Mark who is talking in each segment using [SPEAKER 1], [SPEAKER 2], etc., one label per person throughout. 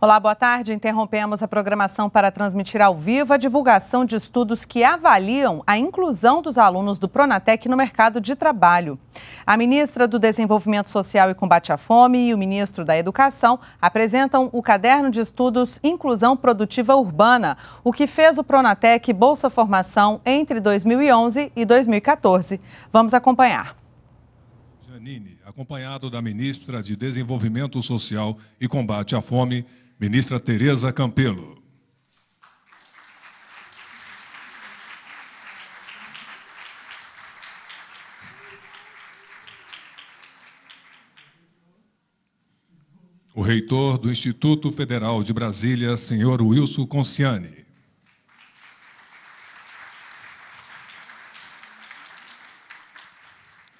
[SPEAKER 1] Olá, boa tarde. Interrompemos a programação para transmitir ao vivo a divulgação de estudos que avaliam a inclusão dos alunos do Pronatec no mercado de trabalho. A ministra do Desenvolvimento Social e Combate à Fome e o ministro da Educação apresentam o Caderno de Estudos Inclusão Produtiva Urbana, o que fez o Pronatec Bolsa Formação entre 2011 e 2014. Vamos acompanhar.
[SPEAKER 2] Janine, acompanhado da ministra de Desenvolvimento Social e Combate à Fome, Ministra Tereza Campelo. O reitor do Instituto Federal de Brasília, senhor Wilson Conciani.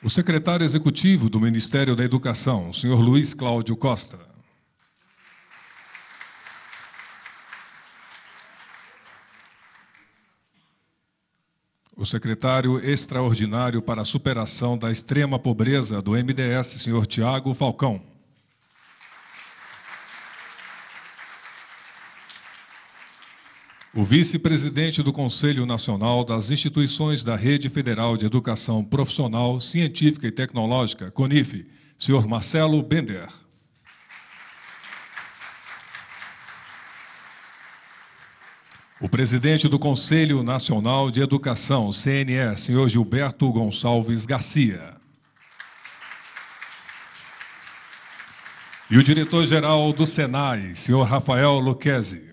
[SPEAKER 2] O secretário executivo do Ministério da Educação, senhor Luiz Cláudio Costa. O secretário extraordinário para a superação da extrema pobreza do MDS, senhor Tiago Falcão. O vice-presidente do Conselho Nacional das Instituições da Rede Federal de Educação Profissional, Científica e Tecnológica, CONIF, senhor Marcelo Bender. O presidente do Conselho Nacional de Educação, CNE, senhor Gilberto Gonçalves Garcia. E o diretor-geral do SENAI, senhor Rafael Luquezzi.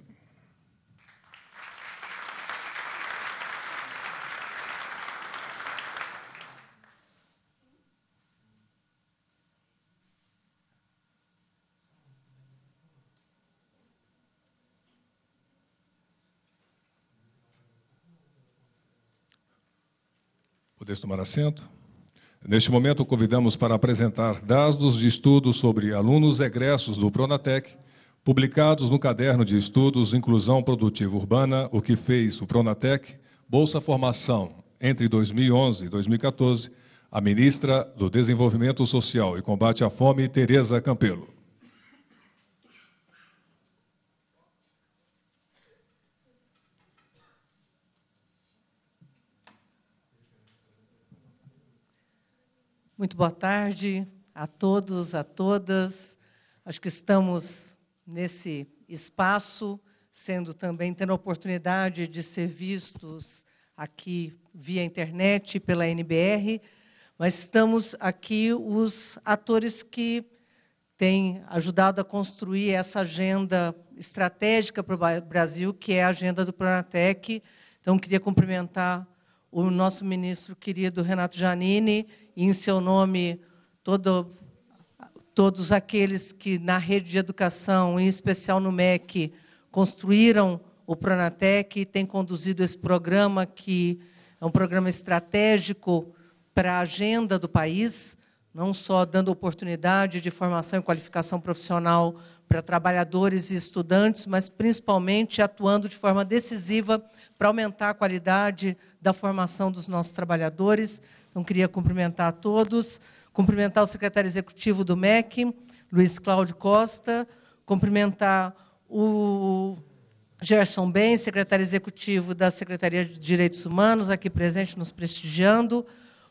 [SPEAKER 2] Podeis tomar assento. Neste momento, convidamos para apresentar dados de estudos sobre alunos egressos do Pronatec, publicados no caderno de estudos Inclusão Produtiva Urbana, o que fez o Pronatec, Bolsa Formação, entre 2011 e 2014, a ministra do Desenvolvimento Social e Combate à Fome, Tereza Campelo.
[SPEAKER 3] Muito boa tarde a todos, a todas. Acho que estamos nesse espaço, sendo também tendo a oportunidade de ser vistos aqui via internet pela NBR, mas estamos aqui os atores que têm ajudado a construir essa agenda estratégica para o Brasil, que é a agenda do Pronatec. Então, queria cumprimentar o nosso ministro querido Renato Janini e em seu nome todo, todos aqueles que na rede de educação, em especial no MEC, construíram o Pronatec e têm conduzido esse programa que é um programa estratégico para a agenda do país, não só dando oportunidade de formação e qualificação profissional para trabalhadores e estudantes, mas principalmente atuando de forma decisiva para aumentar a qualidade da formação dos nossos trabalhadores, então, queria cumprimentar a todos, cumprimentar o secretário executivo do MEC, Luiz Cláudio Costa, cumprimentar o Gerson Ben, secretário executivo da Secretaria de Direitos Humanos, aqui presente, nos prestigiando,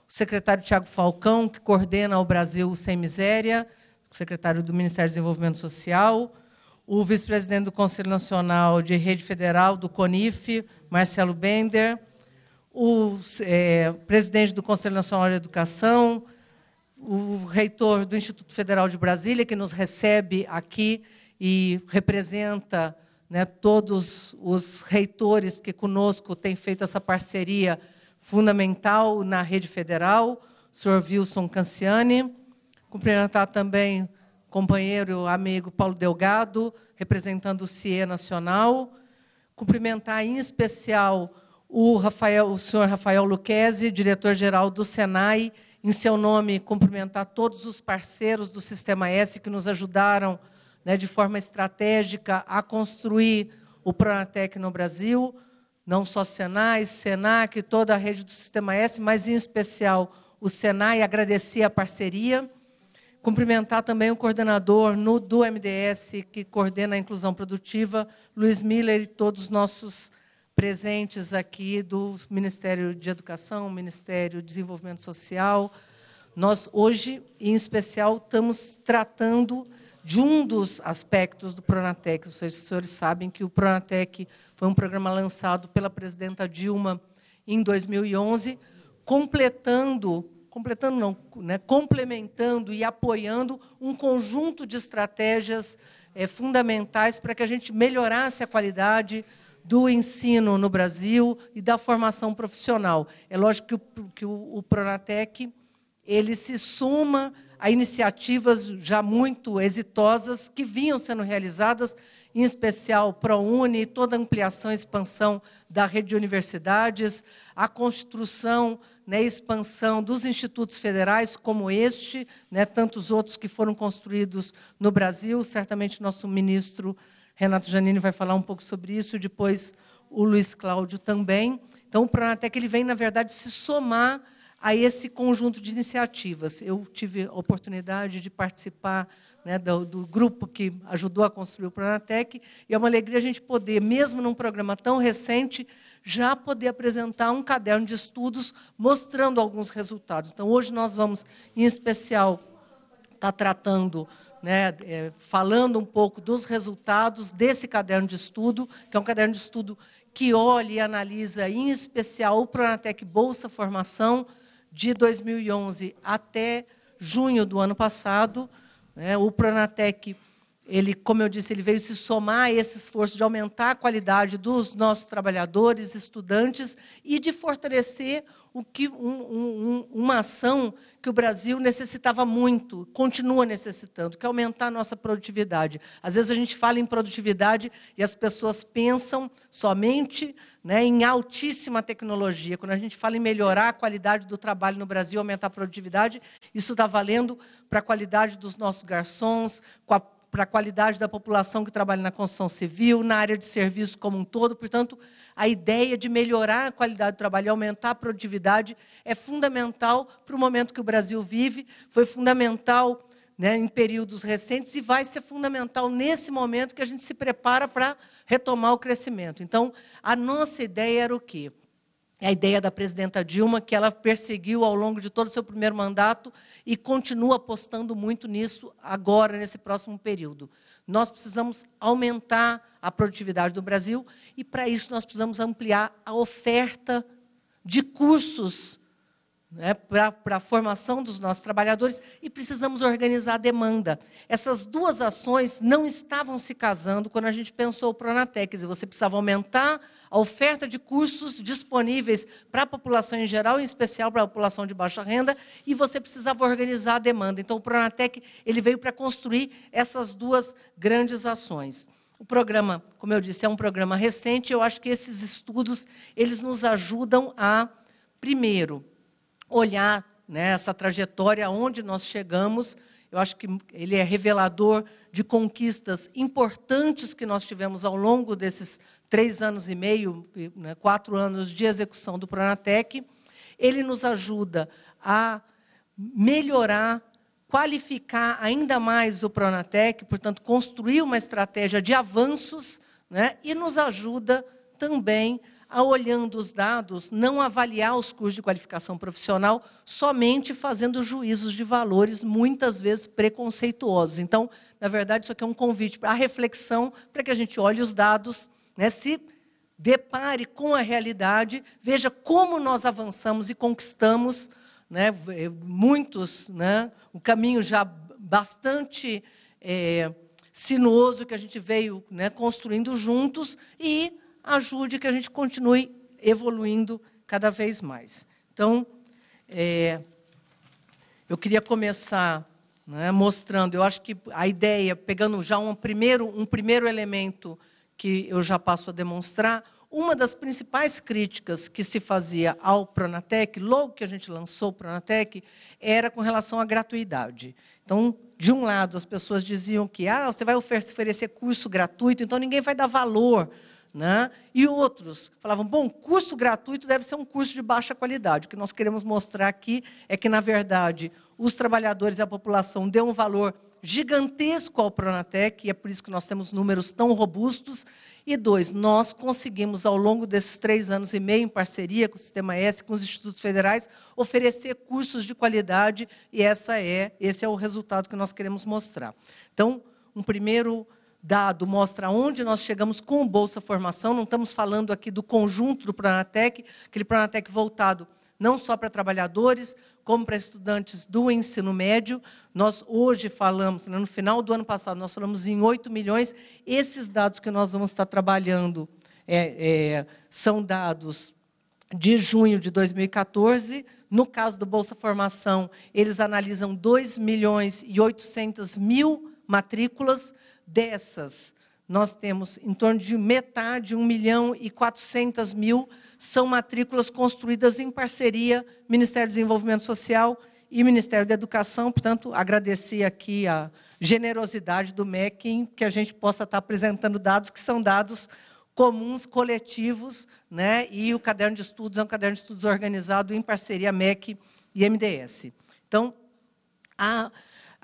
[SPEAKER 3] o secretário Tiago Falcão, que coordena o Brasil Sem Miséria, secretário do Ministério do Desenvolvimento Social, o vice-presidente do Conselho Nacional de Rede Federal, do CONIF, Marcelo Bender, o é, presidente do Conselho Nacional de Educação, o reitor do Instituto Federal de Brasília, que nos recebe aqui e representa né, todos os reitores que conosco têm feito essa parceria fundamental na rede federal, o senhor Wilson Canciani. Cumprimentar também o companheiro, amigo Paulo Delgado, representando o CIE Nacional. Cumprimentar em especial o, Rafael, o senhor Rafael Luquezzi, diretor-geral do SENAI, em seu nome, cumprimentar todos os parceiros do Sistema S que nos ajudaram né, de forma estratégica a construir o Pronatec no Brasil, não só Senai, Senac, toda a rede do Sistema S, mas em especial o Senai, agradecer a parceria. Cumprimentar também o coordenador no, do MDS, que coordena a inclusão produtiva, Luiz Miller, e todos os nossos presentes aqui do Ministério de Educação, Ministério de Desenvolvimento Social. Nós, hoje, em especial, estamos tratando de um dos aspectos do Pronatec. Os senhores sabem que o Pronatec foi um programa lançado pela presidenta Dilma em 2011, completando completando não, né, complementando e apoiando um conjunto de estratégias é, fundamentais para que a gente melhorasse a qualidade do ensino no Brasil e da formação profissional. É lógico que o, que o, o Pronatec ele se suma a iniciativas já muito exitosas que vinham sendo realizadas, em especial ProUni, toda a ampliação e expansão da rede de universidades, a construção né, expansão dos institutos federais, como este, né, tantos outros que foram construídos no Brasil. Certamente, nosso ministro Renato Janine vai falar um pouco sobre isso, depois o Luiz Cláudio também. Então, o Pronatec ele vem, na verdade, se somar a esse conjunto de iniciativas. Eu tive a oportunidade de participar né, do, do, grupo que ajudou a construir o Pronatec, e é uma alegria a gente poder, mesmo num programa tão recente, já poder apresentar um caderno de estudos mostrando alguns resultados. Então, hoje nós vamos, em especial, estar tá tratando né, é, falando um pouco dos resultados desse caderno de estudo, que é um caderno de estudo que olha e analisa, em especial, o Pronatec Bolsa Formação de 2011 até junho do ano passado. Né, o Pronatec, ele, como eu disse, ele veio se somar a esse esforço de aumentar a qualidade dos nossos trabalhadores, estudantes e de fortalecer o que, um, um, uma ação que o Brasil necessitava muito, continua necessitando, que é aumentar a nossa produtividade. Às vezes a gente fala em produtividade e as pessoas pensam somente né, em altíssima tecnologia. Quando a gente fala em melhorar a qualidade do trabalho no Brasil, aumentar a produtividade, isso está valendo para a qualidade dos nossos garçons, com a para a qualidade da população que trabalha na construção civil, na área de serviço como um todo. Portanto, a ideia de melhorar a qualidade do trabalho, aumentar a produtividade, é fundamental para o momento que o Brasil vive, foi fundamental né, em períodos recentes e vai ser fundamental nesse momento que a gente se prepara para retomar o crescimento. Então, a nossa ideia era o quê? É a ideia da presidenta Dilma, que ela perseguiu ao longo de todo o seu primeiro mandato e continua apostando muito nisso agora, nesse próximo período. Nós precisamos aumentar a produtividade do Brasil e, para isso, nós precisamos ampliar a oferta de cursos né, para a formação dos nossos trabalhadores e precisamos organizar a demanda. Essas duas ações não estavam se casando quando a gente pensou o Pronatec, você precisava aumentar a oferta de cursos disponíveis para a população em geral, em especial para a população de baixa renda, e você precisava organizar a demanda. Então, o Pronatec ele veio para construir essas duas grandes ações. O programa, como eu disse, é um programa recente. Eu acho que esses estudos eles nos ajudam a, primeiro, olhar né, essa trajetória, onde nós chegamos. Eu acho que ele é revelador de conquistas importantes que nós tivemos ao longo desses três anos e meio, né, quatro anos de execução do Pronatec. Ele nos ajuda a melhorar, qualificar ainda mais o Pronatec, portanto, construir uma estratégia de avanços né, e nos ajuda também ao olhando os dados, não avaliar os cursos de qualificação profissional somente fazendo juízos de valores, muitas vezes preconceituosos. Então, na verdade, isso aqui é um convite para a reflexão, para que a gente olhe os dados, né, se depare com a realidade, veja como nós avançamos e conquistamos né, eh, muitos, né, um caminho já bastante é, sinuoso que a gente veio né, construindo juntos e ajude que a gente continue evoluindo cada vez mais. Então, é, eu queria começar né, mostrando, eu acho que a ideia, pegando já um primeiro, um primeiro elemento que eu já passo a demonstrar, uma das principais críticas que se fazia ao Pronatec, logo que a gente lançou o Pronatec, era com relação à gratuidade. Então, de um lado, as pessoas diziam que ah, você vai oferecer curso gratuito, então ninguém vai dar valor né? E outros falavam: bom, curso gratuito deve ser um curso de baixa qualidade. O que nós queremos mostrar aqui é que, na verdade, os trabalhadores e a população deu um valor gigantesco ao Pronatec, e é por isso que nós temos números tão robustos. E dois, nós conseguimos, ao longo desses três anos e meio, em parceria com o Sistema S, com os institutos federais, oferecer cursos de qualidade, e essa é, esse é o resultado que nós queremos mostrar. Então, um primeiro dado mostra onde nós chegamos com o Bolsa Formação. Não estamos falando aqui do conjunto do Pronatec, aquele Pronatec voltado não só para trabalhadores, como para estudantes do ensino médio. Nós hoje falamos, né, no final do ano passado, nós falamos em 8 milhões. Esses dados que nós vamos estar trabalhando é, é, são dados de junho de 2014. No caso do Bolsa Formação, eles analisam 2 milhões e 800 mil matrículas dessas, nós temos em torno de metade, 1 milhão e 400 mil, são matrículas construídas em parceria Ministério do Desenvolvimento Social e Ministério da Educação. Portanto, agradecer aqui a generosidade do MEC em que a gente possa estar apresentando dados que são dados comuns, coletivos, né? e o caderno de estudos é um caderno de estudos organizado em parceria MEC e MDS. Então, a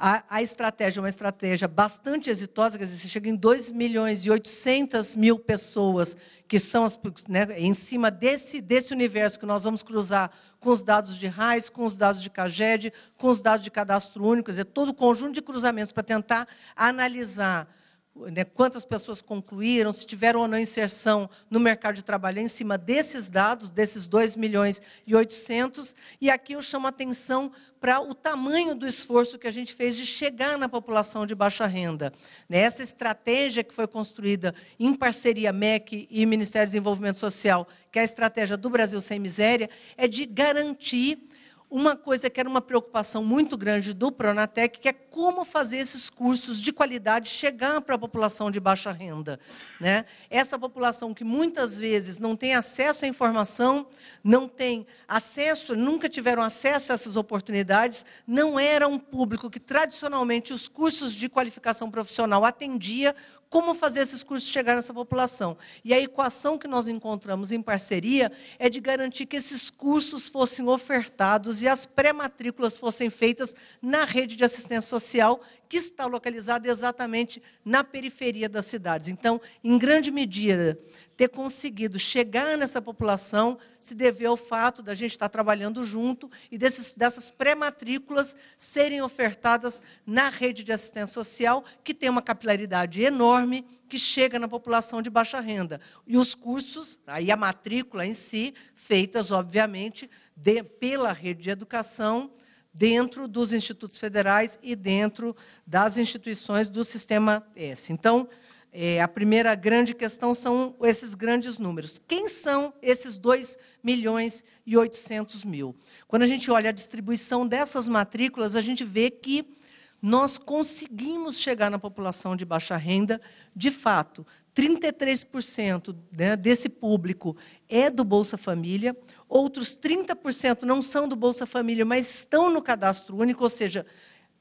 [SPEAKER 3] a, a estratégia é uma estratégia bastante exitosa, quer dizer, você chega em 2 milhões e 800 mil pessoas que são as, né, em cima desse, desse universo que nós vamos cruzar com os dados de RAIS, com os dados de CAGED, com os dados de cadastro único, quer dizer, todo o conjunto de cruzamentos para tentar analisar né, quantas pessoas concluíram, se tiveram ou não inserção no mercado de trabalho, é em cima desses dados, desses 2 milhões e 800. E aqui eu chamo a atenção para o tamanho do esforço que a gente fez de chegar na população de baixa renda. Né. Essa estratégia que foi construída em parceria MEC e Ministério do Desenvolvimento Social, que é a estratégia do Brasil Sem Miséria, é de garantir uma coisa que era uma preocupação muito grande do Pronatec, que é como fazer esses cursos de qualidade chegar para a população de baixa renda. Né? Essa população que muitas vezes não tem acesso à informação, não tem acesso, nunca tiveram acesso a essas oportunidades, não era um público que tradicionalmente os cursos de qualificação profissional atendia como fazer esses cursos chegar nessa população. E a equação que nós encontramos em parceria é de garantir que esses cursos fossem ofertados e as pré-matrículas fossem feitas na rede de assistência social, que está localizada exatamente na periferia das cidades. Então, em grande medida, ter conseguido chegar nessa população se deve ao fato da gente estar trabalhando junto e desses, dessas pré-matrículas serem ofertadas na rede de assistência social, que tem uma capilaridade enorme, que chega na população de baixa renda. E os cursos, aí a matrícula em si, feitas, obviamente, de, pela rede de educação, dentro dos institutos federais e dentro das instituições do sistema S. Então, é, a primeira grande questão são esses grandes números. Quem são esses 2 milhões e 800 mil? Quando a gente olha a distribuição dessas matrículas, a gente vê que nós conseguimos chegar na população de baixa renda, de fato. 33% né, desse público é do Bolsa Família, outros 30% não são do Bolsa Família, mas estão no cadastro único, ou seja,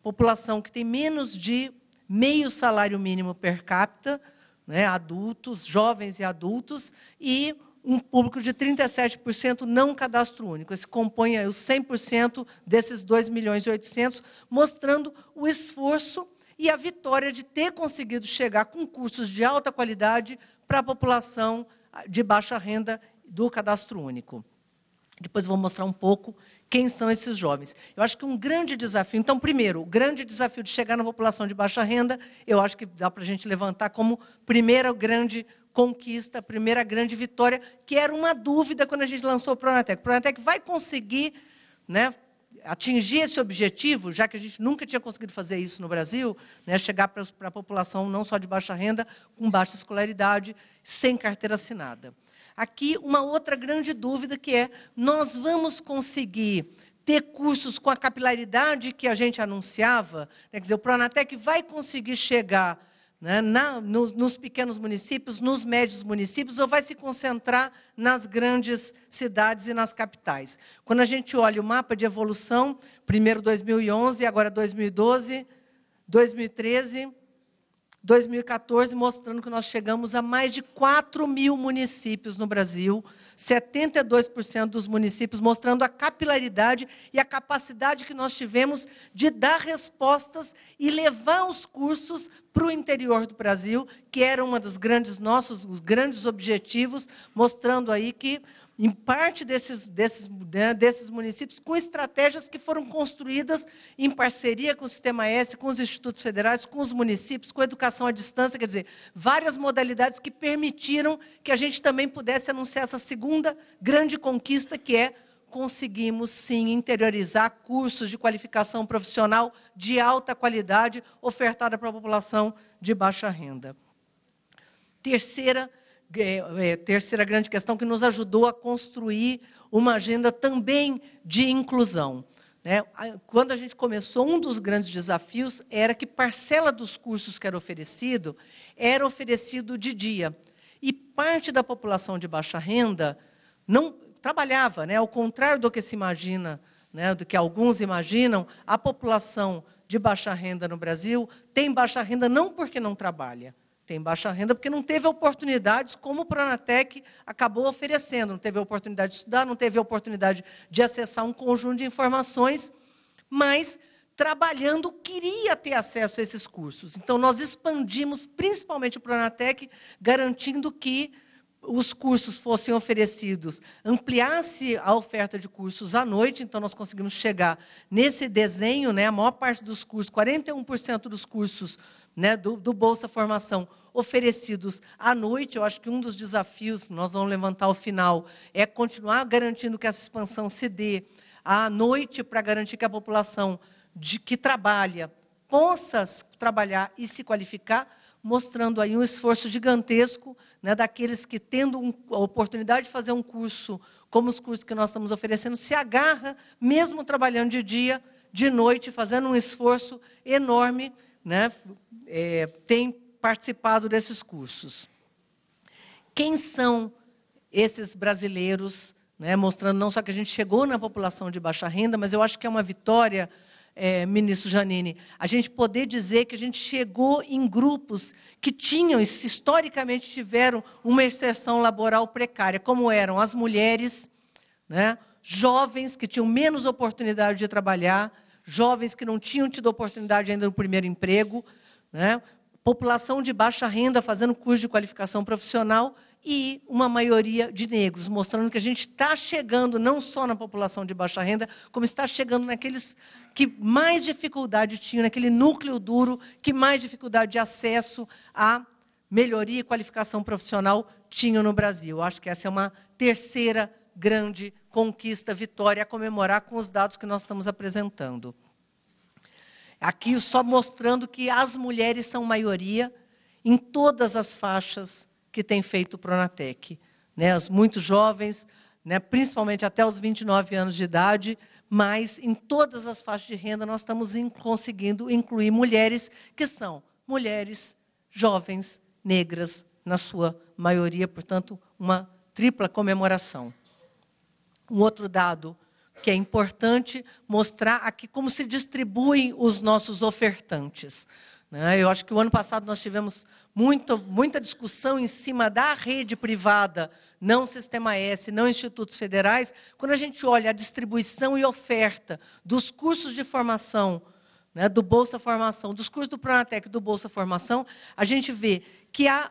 [SPEAKER 3] população que tem menos de meio salário mínimo per capita, né, adultos, jovens e adultos, e um público de 37% não cadastro único. Esse compõe aí os 100% desses 2 milhões e 800, mostrando o esforço e a vitória de ter conseguido chegar com cursos de alta qualidade para a população de baixa renda do cadastro único. Depois vou mostrar um pouco quem são esses jovens. Eu acho que um grande desafio. Então, primeiro, o grande desafio de chegar na população de baixa renda, eu acho que dá para a gente levantar como primeira grande conquista, primeira grande vitória, que era uma dúvida quando a gente lançou o Pronatec. O Pronatec vai conseguir né, atingir esse objetivo, já que a gente nunca tinha conseguido fazer isso no Brasil, né, chegar para a população não só de baixa renda, com baixa escolaridade, sem carteira assinada aqui uma outra grande dúvida que é: nós vamos conseguir ter cursos com a capilaridade que a gente anunciava? Quer dizer, o Pronatec vai conseguir chegar né, na, no, nos pequenos municípios, nos médios municípios, ou vai se concentrar nas grandes cidades e nas capitais. Quando a gente olha o mapa de evolução, primeiro 2011, agora 2012, 2013, 2014, mostrando que nós chegamos a mais de 4 mil municípios no Brasil, 72% dos municípios, mostrando a capilaridade e a capacidade que nós tivemos de dar respostas e levar os cursos para o interior do Brasil, que era um dos grandes nossos, os grandes objetivos, mostrando aí que em parte desses, desses, né, desses municípios com estratégias que foram construídas em parceria com o Sistema S, com os institutos federais, com os municípios, com a educação à distância, quer dizer, várias modalidades que permitiram que a gente também pudesse anunciar essa segunda grande conquista, que é conseguimos sim interiorizar cursos de qualificação profissional de alta qualidade ofertada para a população de baixa renda. Terceira é, é, terceira grande questão que nos ajudou a construir uma agenda também de inclusão. Né? Quando a gente começou, um dos grandes desafios era que parcela dos cursos que era oferecido era oferecido de dia. E parte da população de baixa renda não trabalhava, né? ao contrário do que se imagina, né? do que alguns imaginam, a população de baixa renda no Brasil tem baixa renda não porque não trabalha, tem baixa renda porque não teve oportunidades como o Pronatec acabou oferecendo. Não teve oportunidade de estudar, não teve oportunidade de acessar um conjunto de informações, mas trabalhando queria ter acesso a esses cursos. Então, nós expandimos principalmente o Pronatec, garantindo que os cursos fossem oferecidos, ampliasse a oferta de cursos à noite, então nós conseguimos chegar nesse desenho, né, a maior parte dos cursos, 41% dos cursos né, do, do Bolsa Formação oferecidos à noite. Eu acho que um dos desafios nós vamos levantar ao final é continuar garantindo que essa expansão se dê à noite para garantir que a população de que trabalha possa trabalhar e se qualificar, mostrando aí um esforço gigantesco né, daqueles que tendo um, a oportunidade de fazer um curso, como os cursos que nós estamos oferecendo, se agarra mesmo trabalhando de dia, de noite, fazendo um esforço enorme né, é, têm participado desses cursos. Quem são esses brasileiros, né, mostrando não só que a gente chegou na população de baixa renda, mas eu acho que é uma vitória, é, ministro Janine, a gente poder dizer que a gente chegou em grupos que tinham, historicamente tiveram, uma inserção laboral precária, como eram as mulheres, né, jovens que tinham menos oportunidade de trabalhar, jovens que não tinham tido oportunidade ainda no primeiro emprego, né? população de baixa renda fazendo curso de qualificação profissional e uma maioria de negros, mostrando que a gente está chegando não só na população de baixa renda, como está chegando naqueles que mais dificuldade tinham, naquele núcleo duro que mais dificuldade de acesso à melhoria e qualificação profissional tinham no Brasil. Acho que essa é uma terceira grande conquista, vitória, a comemorar com os dados que nós estamos apresentando. Aqui só mostrando que as mulheres são maioria em todas as faixas que tem feito o Pronatec. Né? Os muito jovens, né? principalmente até os 29 anos de idade, mas em todas as faixas de renda nós estamos in conseguindo incluir mulheres que são mulheres jovens negras, na sua maioria, portanto, uma tripla comemoração. Um outro dado que é importante mostrar aqui como se distribuem os nossos ofertantes. Né? Eu acho que o ano passado nós tivemos muita, muita discussão em cima da rede privada, não Sistema S, não institutos federais. Quando a gente olha a distribuição e oferta dos cursos de formação, né, do Bolsa Formação, dos cursos do Pronatec do Bolsa Formação, a gente vê que há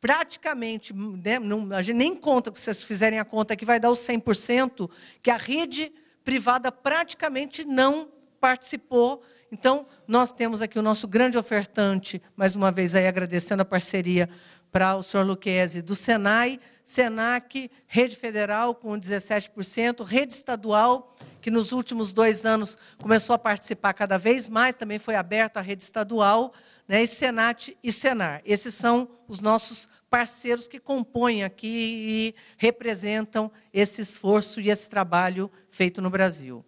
[SPEAKER 3] praticamente, hum, né, não, a gente nem conta, se vocês fizerem a conta que vai dar os 100%, que a rede privada praticamente não participou. Então, nós temos aqui o nosso grande ofertante, mais uma vez aí agradecendo a parceria para o senhor Luquezzi, do Senai, Senac, Rede Federal com 17%, Rede Estadual, que nos últimos dois anos começou a participar cada vez mais, também foi aberto à Rede Estadual, né? E Senat e Senar. Esses são os nossos parceiros que compõem aqui e representam esse esforço e esse trabalho feito no Brasil.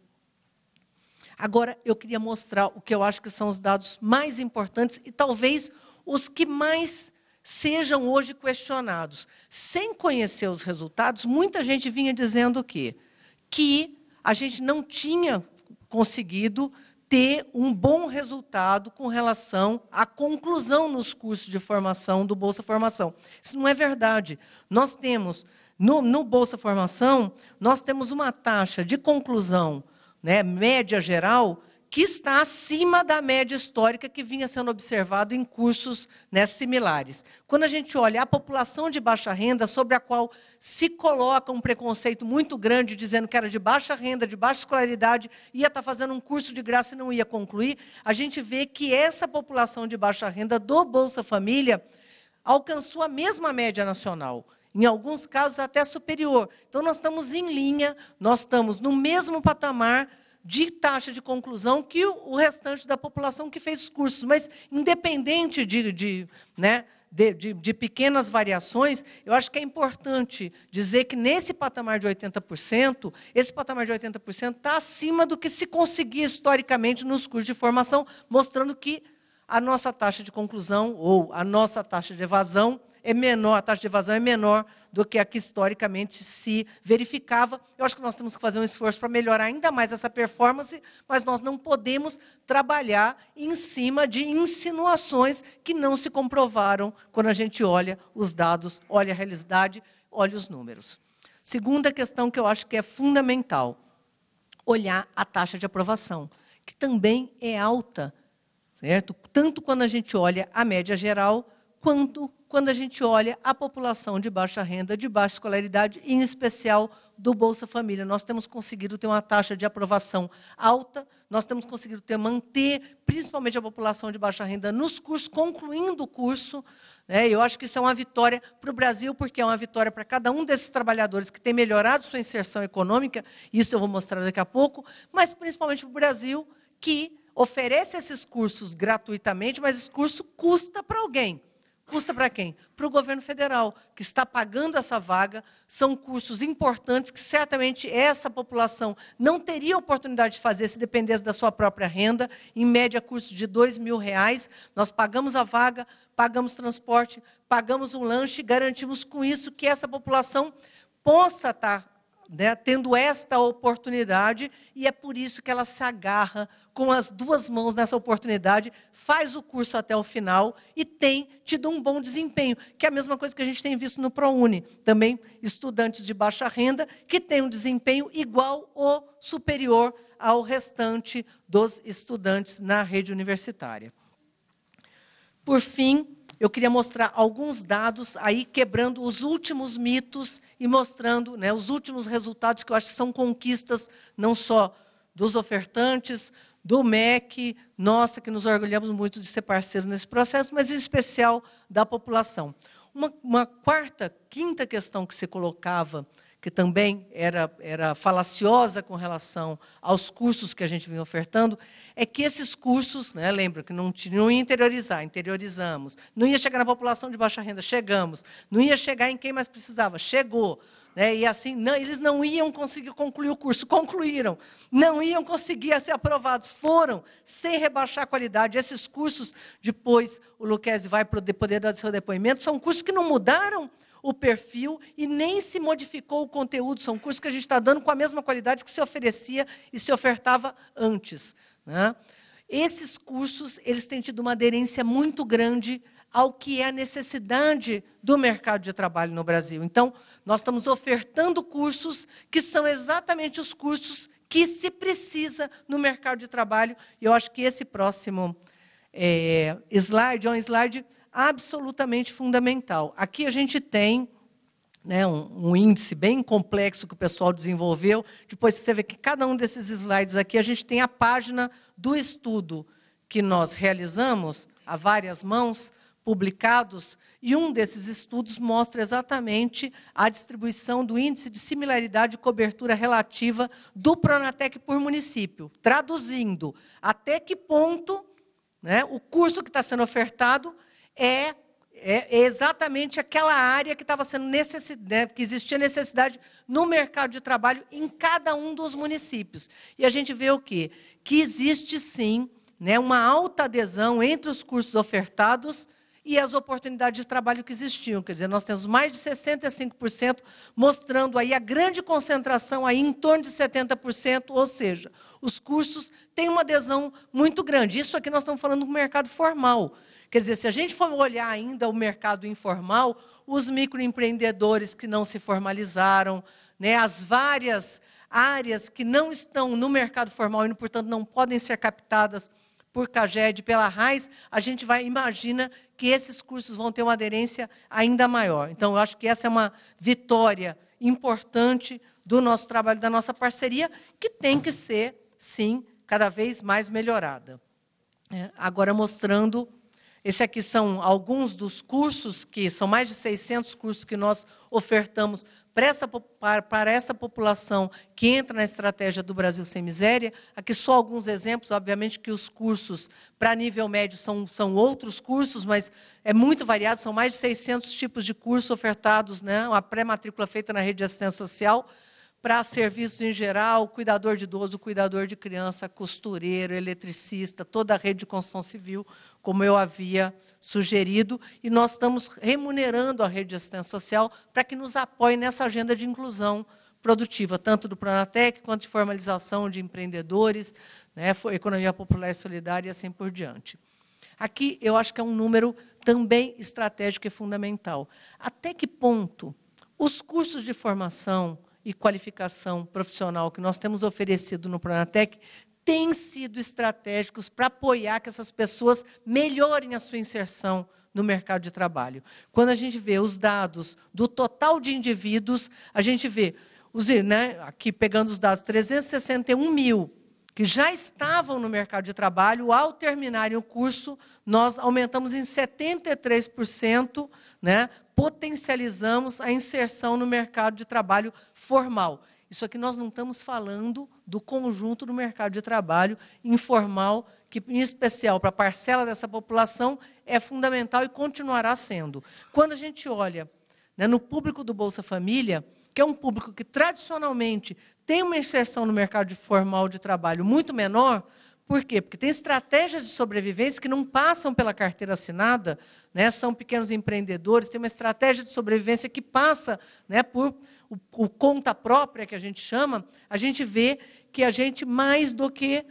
[SPEAKER 3] Agora, eu queria mostrar o que eu acho que são os dados mais importantes e talvez os que mais sejam hoje questionados. Sem conhecer os resultados, muita gente vinha dizendo o quê? Que a gente não tinha conseguido ter um bom resultado com relação à conclusão nos cursos de formação do Bolsa Formação. Isso não é verdade. Nós temos, no, no Bolsa Formação, nós temos uma taxa de conclusão né, média geral que está acima da média histórica que vinha sendo observado em cursos né, similares. Quando a gente olha a população de baixa renda, sobre a qual se coloca um preconceito muito grande, dizendo que era de baixa renda, de baixa escolaridade, ia estar tá fazendo um curso de graça e não ia concluir, a gente vê que essa população de baixa renda do Bolsa Família alcançou a mesma média nacional em alguns casos até superior. Então, nós estamos em linha, nós estamos no mesmo patamar de taxa de conclusão que o restante da população que fez os cursos. Mas, independente de, de né, de, de, de, pequenas variações, eu acho que é importante dizer que nesse patamar de 80%, esse patamar de 80% está acima do que se conseguia historicamente nos cursos de formação, mostrando que a nossa taxa de conclusão ou a nossa taxa de evasão é menor, a taxa de evasão é menor do que a que historicamente se verificava. Eu acho que nós temos que fazer um esforço para melhorar ainda mais essa performance, mas nós não podemos trabalhar em cima de insinuações que não se comprovaram quando a gente olha os dados, olha a realidade, olha os números. Segunda questão que eu acho que é fundamental, olhar a taxa de aprovação, que também é alta, certo? Tanto quando a gente olha a média geral, quanto quando a gente olha a população de baixa renda, de baixa escolaridade, em especial do Bolsa Família. Nós temos conseguido ter uma taxa de aprovação alta, nós temos conseguido ter, manter, principalmente a população de baixa renda, nos cursos, concluindo o curso. Né? Eu acho que isso é uma vitória para o Brasil, porque é uma vitória para cada um desses trabalhadores que tem melhorado sua inserção econômica, isso eu vou mostrar daqui a pouco, mas principalmente para o Brasil, que oferece esses cursos gratuitamente, mas esse curso custa para alguém. Custa para quem? Para o governo federal, que está pagando essa vaga. São cursos importantes que certamente essa população não teria oportunidade de fazer se dependesse da sua própria renda. Em média, curso de dois mil reais. Nós pagamos a vaga, pagamos transporte, pagamos um lanche, garantimos com isso que essa população possa estar tá, né, tendo esta oportunidade e é por isso que ela se agarra com as duas mãos nessa oportunidade, faz o curso até o final e tem tido um bom desempenho, que é a mesma coisa que a gente tem visto no ProUni, também estudantes de baixa renda que têm um desempenho igual ou superior ao restante dos estudantes na rede universitária. Por fim, eu queria mostrar alguns dados aí quebrando os últimos mitos e mostrando né, os últimos resultados que eu acho que são conquistas não só dos ofertantes, do MEC, nossa, que nos orgulhamos muito de ser parceiro nesse processo, mas em especial da população. Uma, uma quarta, quinta questão que se colocava, que também era, era falaciosa com relação aos cursos que a gente vinha ofertando, é que esses cursos, né, lembra que não, não ia interiorizar, interiorizamos, não ia chegar na população de baixa renda, chegamos, não ia chegar em quem mais precisava, chegou. Né? E assim, não, eles não iam conseguir concluir o curso, concluíram. Não iam conseguir ser aprovados, foram, sem rebaixar a qualidade. Esses cursos, depois o Luquezzi vai poder dar seu depoimento, são cursos que não mudaram o perfil e nem se modificou o conteúdo. São cursos que a gente está dando com a mesma qualidade que se oferecia e se ofertava antes. Né? Esses cursos eles têm tido uma aderência muito grande ao que é a necessidade do mercado de trabalho no Brasil. Então, nós estamos ofertando cursos que são exatamente os cursos que se precisa no mercado de trabalho. E eu acho que esse próximo é, slide é um slide absolutamente fundamental. Aqui a gente tem né, um, um, índice bem complexo que o pessoal desenvolveu. Depois você vê que cada um desses slides aqui, a gente tem a página do estudo que nós realizamos a várias mãos publicados, e um desses estudos mostra exatamente a distribuição do índice de similaridade e cobertura relativa do Pronatec por município. Traduzindo, até que ponto né, o curso que está sendo ofertado é, é, exatamente aquela área que estava sendo necessidade, né, que existia necessidade no mercado de trabalho em cada um dos municípios. E a gente vê o quê? Que existe sim né, uma alta adesão entre os cursos ofertados e as oportunidades de trabalho que existiam. Quer dizer, nós temos mais de 65%, mostrando aí a grande concentração aí em torno de 70%, ou seja, os cursos têm uma adesão muito grande. Isso aqui nós estamos falando do mercado formal. Quer dizer, se a gente for olhar ainda o mercado informal, os microempreendedores que não se formalizaram, né, as várias áreas que não estão no mercado formal e, portanto, não podem ser captadas por CAGED, pela RAIS, a gente vai imagina que esses cursos vão ter uma aderência ainda maior. Então, eu acho que essa é uma vitória importante do nosso trabalho, da nossa parceria, que tem que ser, sim, cada vez mais melhorada. É, agora, mostrando, esse aqui são alguns dos cursos que, são mais de 600 cursos que nós ofertamos para essa, para essa população que entra na estratégia do Brasil Sem Miséria. Aqui só alguns exemplos, obviamente que os cursos para nível médio são, são outros cursos, mas é muito variado, são mais de 600 tipos de cursos ofertados, né? uma pré-matrícula feita na rede de assistência social, para serviços em geral, cuidador de idoso, cuidador de criança, costureiro, eletricista, toda a rede de construção civil, como eu havia sugerido, e nós estamos remunerando a rede de assistência social para que nos apoie nessa agenda de inclusão produtiva, tanto do Pronatec quanto de formalização de empreendedores, né, economia popular e solidária e assim por diante. Aqui eu acho que é um número também estratégico e fundamental. Até que ponto os cursos de formação, e qualificação profissional que nós temos oferecido no Pronatec têm sido estratégicos para apoiar que essas pessoas melhorem a sua inserção no mercado de trabalho. Quando a gente vê os dados do total de indivíduos, a gente vê, os, né, aqui pegando os dados, 361 mil que já estavam no mercado de trabalho, ao terminarem o curso, nós aumentamos em 73% né, potencializamos a inserção no mercado de trabalho formal. Isso aqui nós não estamos falando do conjunto do mercado de trabalho informal, que, em especial para a parcela dessa população, é fundamental e continuará sendo. Quando a gente olha né, no público do Bolsa Família, que é um público que tradicionalmente tem uma inserção no mercado de formal de trabalho muito menor, por quê? Porque tem estratégias de sobrevivência que não passam pela carteira assinada, né? são pequenos empreendedores, tem uma estratégia de sobrevivência que passa né, por o, o conta própria, que a gente chama, a gente vê que a gente mais do que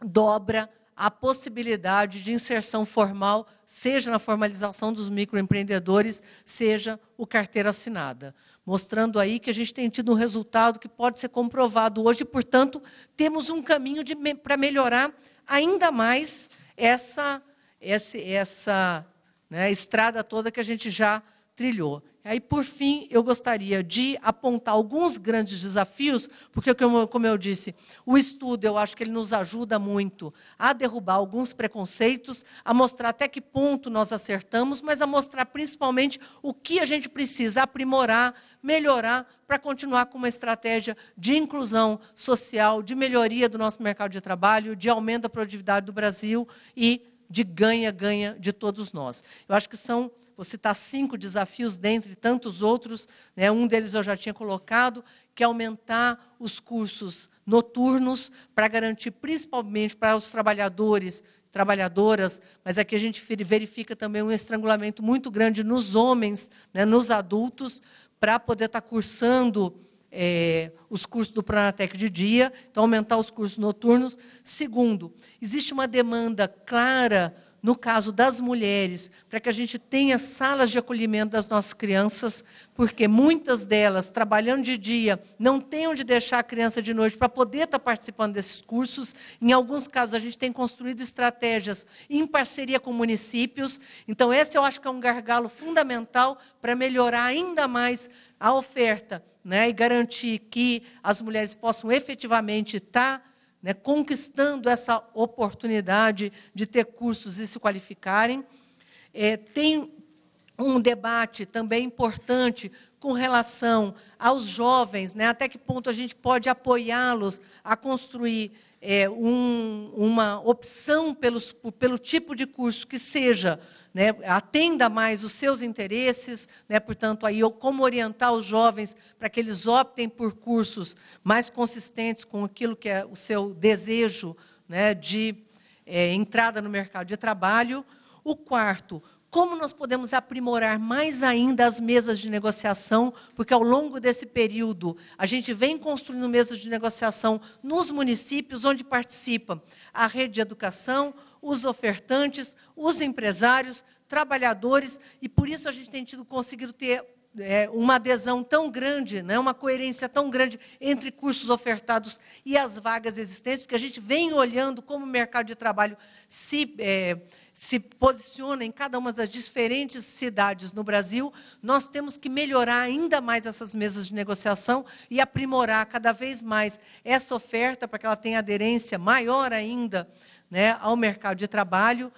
[SPEAKER 3] dobra a possibilidade de inserção formal, seja na formalização dos microempreendedores, seja o carteira assinada mostrando aí que a gente tem tido um resultado que pode ser comprovado hoje, portanto, temos um caminho me, para melhorar ainda mais essa, essa, essa né, estrada toda que a gente já trilhou. Aí, por fim, eu gostaria de apontar alguns grandes desafios, porque, como eu disse, o estudo, eu acho que ele nos ajuda muito a derrubar alguns preconceitos, a mostrar até que ponto nós acertamos, mas a mostrar principalmente o que a gente precisa aprimorar, melhorar, para continuar com uma estratégia de inclusão social, de melhoria do nosso mercado de trabalho, de aumento da produtividade do Brasil e de ganha-ganha de todos nós. Eu acho que são vou citar cinco desafios, dentre tantos outros. Né? Um deles eu já tinha colocado, que é aumentar os cursos noturnos para garantir, principalmente para os trabalhadores, trabalhadoras, mas aqui a gente verifica também um estrangulamento muito grande nos homens, né? nos adultos, para poder estar tá cursando é, os cursos do Pronatec de dia, então aumentar os cursos noturnos. Segundo, existe uma demanda clara no caso das mulheres, para que a gente tenha salas de acolhimento das nossas crianças, porque muitas delas, trabalhando de dia, não têm onde deixar a criança de noite para poder estar participando desses cursos. Em alguns casos, a gente tem construído estratégias em parceria com municípios. Então, esse eu acho que é um gargalo fundamental para melhorar ainda mais a oferta né, e garantir que as mulheres possam efetivamente estar né, conquistando essa oportunidade de ter cursos e se qualificarem. É, tem um debate também importante com relação aos jovens, né, até que ponto a gente pode apoiá-los a construir é, um, uma opção pelos, pelo tipo de curso que seja né, atenda mais os seus interesses, né, portanto, aí eu como orientar os jovens para que eles optem por cursos mais consistentes com aquilo que é o seu desejo né, de é, entrada no mercado de trabalho. O quarto, como nós podemos aprimorar mais ainda as mesas de negociação, porque ao longo desse período a gente vem construindo mesas de negociação nos municípios onde participa a rede de educação, os ofertantes, os empresários, trabalhadores, e por isso a gente tem tido conseguido ter é, uma adesão tão grande, né, uma coerência tão grande entre cursos ofertados e as vagas existentes, porque a gente vem olhando como o mercado de trabalho se. É, se posiciona em cada uma das diferentes cidades no Brasil, nós temos que melhorar ainda mais essas mesas de negociação e aprimorar cada vez mais essa oferta para que ela tenha aderência maior ainda né, ao mercado de trabalho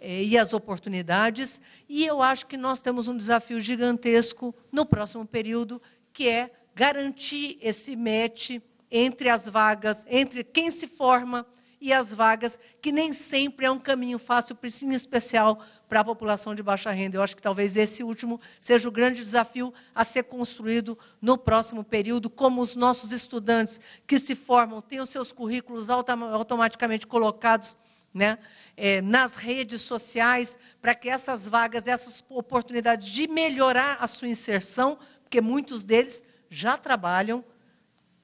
[SPEAKER 3] eh, e às oportunidades. E eu acho que nós temos um desafio gigantesco no próximo período, que é garantir esse match entre as vagas, entre quem se forma e as vagas, que nem sempre é um caminho fácil, em especial para a população de baixa renda. Eu acho que talvez esse último seja o grande desafio a ser construído no próximo período, como os nossos estudantes que se formam têm os seus currículos automaticamente colocados né, é, nas redes sociais, para que essas vagas, essas oportunidades de melhorar a sua inserção, porque muitos deles já trabalham,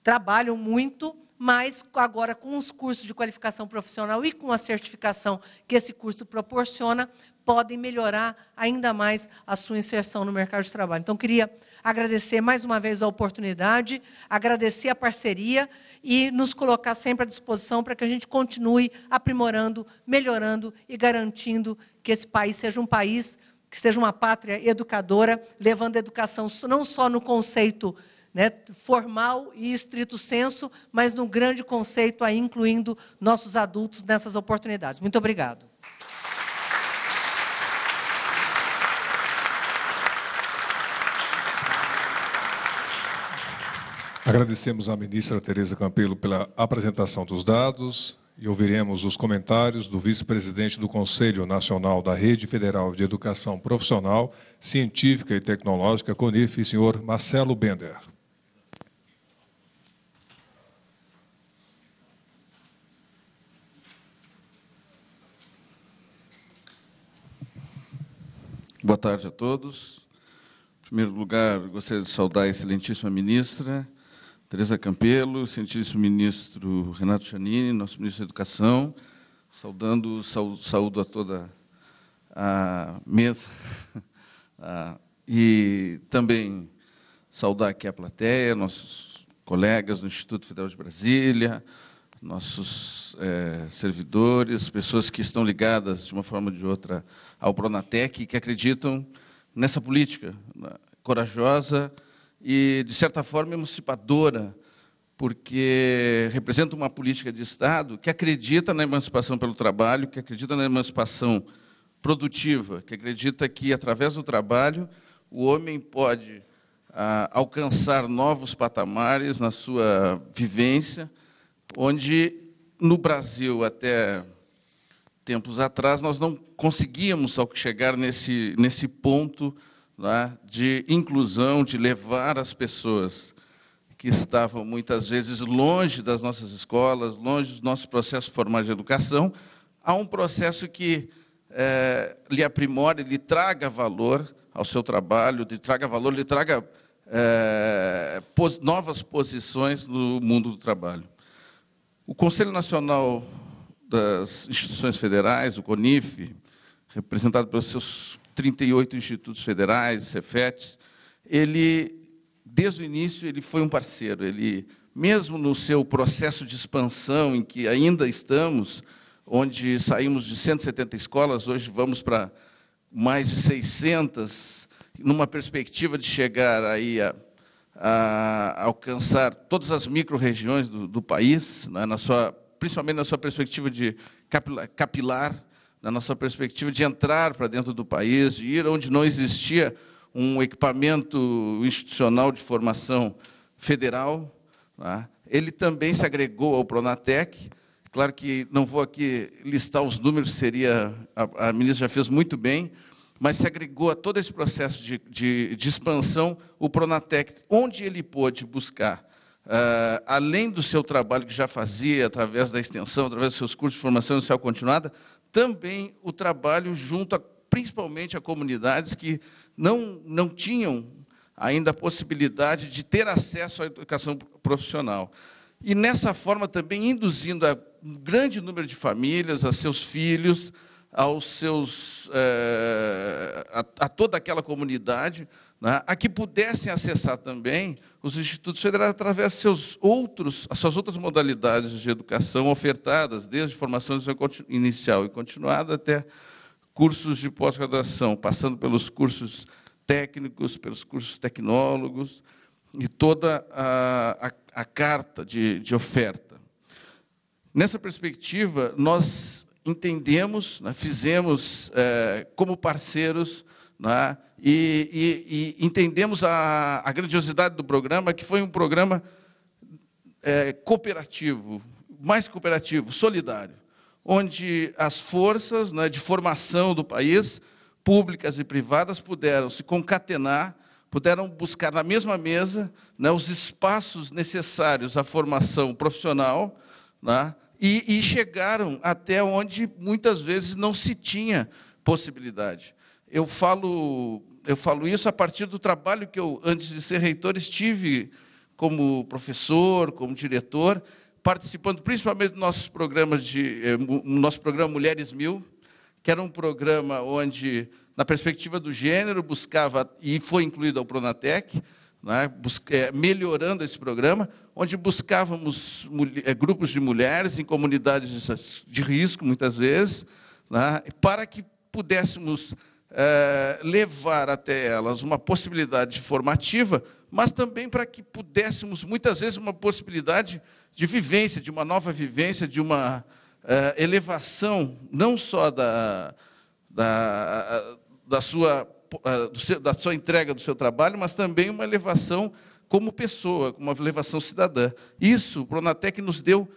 [SPEAKER 3] trabalham muito, mas agora com os cursos de qualificação profissional e com a certificação que esse curso proporciona, podem melhorar ainda mais a sua inserção no mercado de trabalho. Então, queria agradecer mais uma vez a oportunidade, agradecer a parceria e nos colocar sempre à disposição para que a gente continue aprimorando, melhorando e garantindo que esse país seja um país que seja uma pátria educadora, levando a educação não só no conceito né, formal e estrito senso, mas no grande conceito aí, incluindo nossos adultos nessas oportunidades. Muito obrigado.
[SPEAKER 2] Agradecemos à ministra Tereza Campelo pela apresentação dos dados e ouviremos os comentários do vice-presidente do Conselho Nacional da Rede Federal de Educação Profissional, Científica e Tecnológica, CONIF, senhor Marcelo Bender.
[SPEAKER 4] Boa tarde a todos. Em primeiro lugar, gostaria de saudar a excelentíssima ministra Teresa Campelo, o excelentíssimo ministro Renato Chanini, nosso ministro da Educação, saudando, saúdo a toda a mesa ah, e também saudar aqui a plateia, nossos colegas do Instituto Federal de Brasília, nossos é, servidores, pessoas que estão ligadas de uma forma ou de outra ao Pronatec, que acreditam nessa política né, corajosa e, de certa forma, emancipadora, porque representa uma política de Estado que acredita na emancipação pelo trabalho, que acredita na emancipação produtiva, que acredita que, através do trabalho, o homem pode ah, alcançar novos patamares na sua vivência, onde no Brasil até tempos atrás nós não conseguíamos ao chegar nesse nesse ponto né, de inclusão, de levar as pessoas que estavam muitas vezes longe das nossas escolas, longe dos nossos processos formais de educação, a um processo que é, lhe aprimore, lhe traga valor ao seu trabalho, lhe traga valor, lhe traga é, pos novas posições no mundo do trabalho. O Conselho Nacional das Instituições Federais, o CONIF, representado pelos seus 38 institutos federais, CEFETs, ele, desde o início, ele foi um parceiro. Ele, mesmo no seu processo de expansão em que ainda estamos, onde saímos de 170 escolas, hoje vamos para mais de 600, numa perspectiva de chegar aí a a alcançar todas as micro-regiões do, do, país, né, na sua, principalmente na sua perspectiva de capilar, capilar, na nossa perspectiva de entrar para dentro do país, de ir onde não existia um equipamento institucional de formação federal. Né. Ele também se agregou ao Pronatec. Claro que não vou aqui listar os números, seria a, a ministra já fez muito bem, mas se agregou a todo esse processo de, de, de expansão o Pronatec, onde ele pôde buscar, uh, além do seu trabalho que já fazia através da extensão, através dos seus cursos de formação inicial continuada, também o trabalho junto a, principalmente a comunidades que não, não tinham ainda a possibilidade de ter acesso à educação profissional. E nessa forma também induzindo a um grande número de famílias, a seus filhos, aos seus, é, a, a, toda aquela comunidade, né, a que pudessem acessar também os institutos federais através de seus outros, as suas outras modalidades de educação ofertadas, desde formação inicial e continuada até cursos de pós-graduação, passando pelos cursos técnicos, pelos cursos tecnólogos e toda a, a, a carta de, de oferta. Nessa perspectiva, nós entendemos, né, fizemos é, como parceiros né, e, e, e, entendemos a, a, grandiosidade do programa, que foi um programa é, cooperativo, mais cooperativo, solidário, onde as forças né, de formação do país, públicas e privadas, puderam se concatenar, puderam buscar na mesma mesa né, os espaços necessários à formação profissional, né, e, e chegaram até onde muitas vezes não se tinha possibilidade. Eu falo, eu falo isso a partir do trabalho que eu, antes de ser reitor, estive como professor, como diretor, participando principalmente dos nossos programas de eh, nosso programa Mulheres Mil, que era um programa onde, na perspectiva do gênero, buscava e foi incluído ao Pronatec, né, é, melhorando esse programa, onde buscávamos é, grupos de mulheres em comunidades de risco, muitas vezes, né, para que pudéssemos é, levar até elas uma possibilidade formativa, mas também para que pudéssemos, muitas vezes, uma possibilidade de vivência, de uma nova vivência, de uma é, elevação, não só da, da, da sua ah, seu, da sua entrega do seu trabalho, mas também uma elevação como pessoa, uma elevação cidadã. Isso, o Pronatec nos deu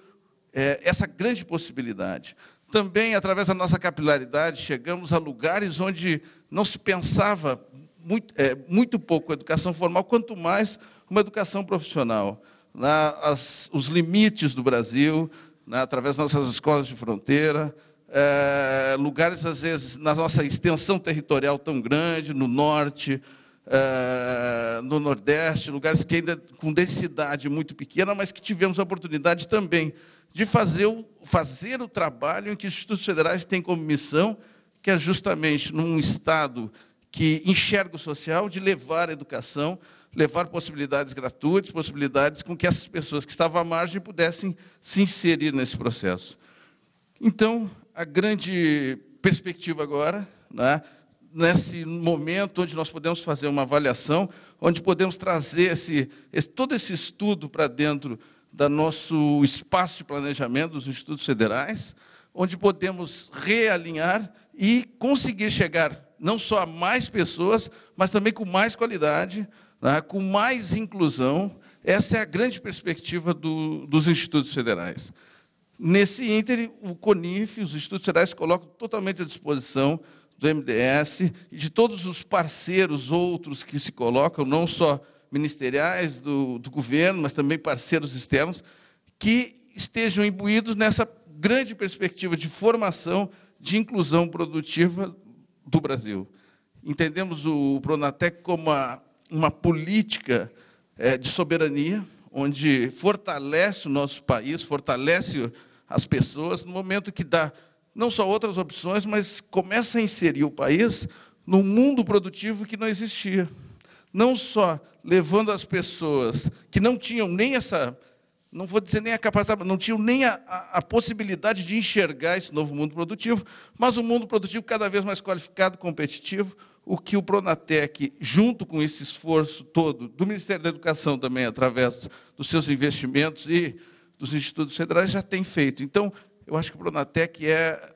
[SPEAKER 4] é, essa grande possibilidade. Também, através da nossa capilaridade, chegamos a lugares onde não se pensava muito, é, muito pouco educação formal, quanto mais uma educação profissional. Na, as, os limites do Brasil, através das nossas escolas de fronteira, é, lugares, às vezes, na nossa extensão territorial tão grande, no norte, é, no nordeste, lugares que ainda com densidade muito pequena, mas que tivemos a oportunidade também de fazer o, fazer o trabalho em que os institutos federais têm como missão, que é justamente num Estado que enxerga o social, de levar a educação, levar possibilidades gratuitas, possibilidades com que essas pessoas que estavam à margem pudessem se inserir nesse processo. Então, a grande perspectiva agora, né, nesse momento onde nós podemos fazer uma avaliação, onde podemos trazer esse, esse todo esse estudo para dentro do nosso espaço de planejamento dos institutos federais, onde podemos realinhar e conseguir chegar não só a mais pessoas, mas também com mais qualidade, né, com mais inclusão. Essa é a grande perspectiva do, dos institutos federais. Nesse ínter, o CONIF, os institutos gerais colocam totalmente à disposição do MDS e de todos os parceiros outros que se colocam, não só ministeriais do, do governo, mas também parceiros externos, que estejam imbuídos nessa grande perspectiva de formação, de inclusão produtiva do Brasil. Entendemos o Pronatec como uma, uma política eh, de soberania, onde fortalece o nosso país, fortalece as pessoas, no momento que dá não só outras opções, mas começa a inserir o país num mundo produtivo que não existia. Não só levando as pessoas que não tinham nem essa, não vou dizer nem a capacidade, não tinham nem a, a, a possibilidade de enxergar esse novo mundo produtivo, mas um mundo produtivo cada vez mais qualificado, competitivo, o que o Pronatec, junto com esse esforço todo do Ministério da Educação também, através dos seus investimentos e dos institutos federais, já tem feito. Então, eu acho que o Pronatec é,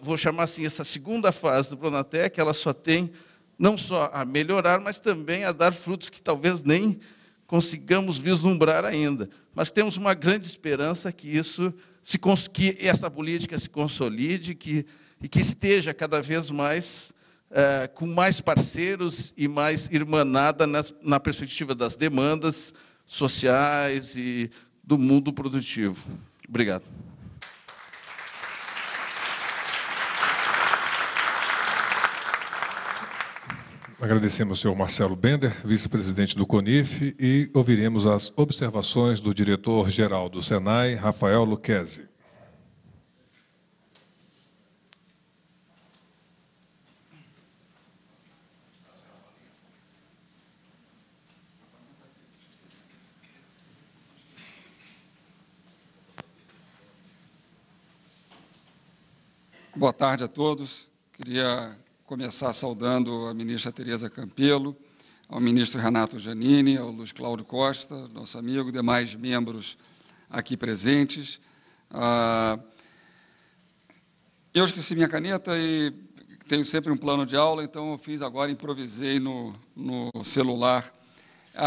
[SPEAKER 4] vou chamar assim, essa segunda fase do Pronatec, ela só tem não só a melhorar, mas também a dar frutos que talvez nem consigamos vislumbrar ainda. Mas temos uma grande esperança que isso se que essa política se consolide, que e que esteja cada vez mais é, com mais parceiros e mais irmanada nas, na perspectiva das demandas sociais e do mundo produtivo. Obrigado.
[SPEAKER 2] Agradecemos ao senhor Marcelo Bender, vice-presidente do CONIF, e ouviremos as observações do diretor-geral do SENAI, Rafael Luquezzi.
[SPEAKER 5] Boa tarde a todos. Queria começar saudando a ministra Tereza Campelo, ao ministro Renato Janini, ao Luiz Cláudio Costa, nosso amigo, demais membros aqui presentes. Ah, eu esqueci minha caneta e tenho sempre um plano de aula, então eu fiz agora, improvisei no, no celular. A,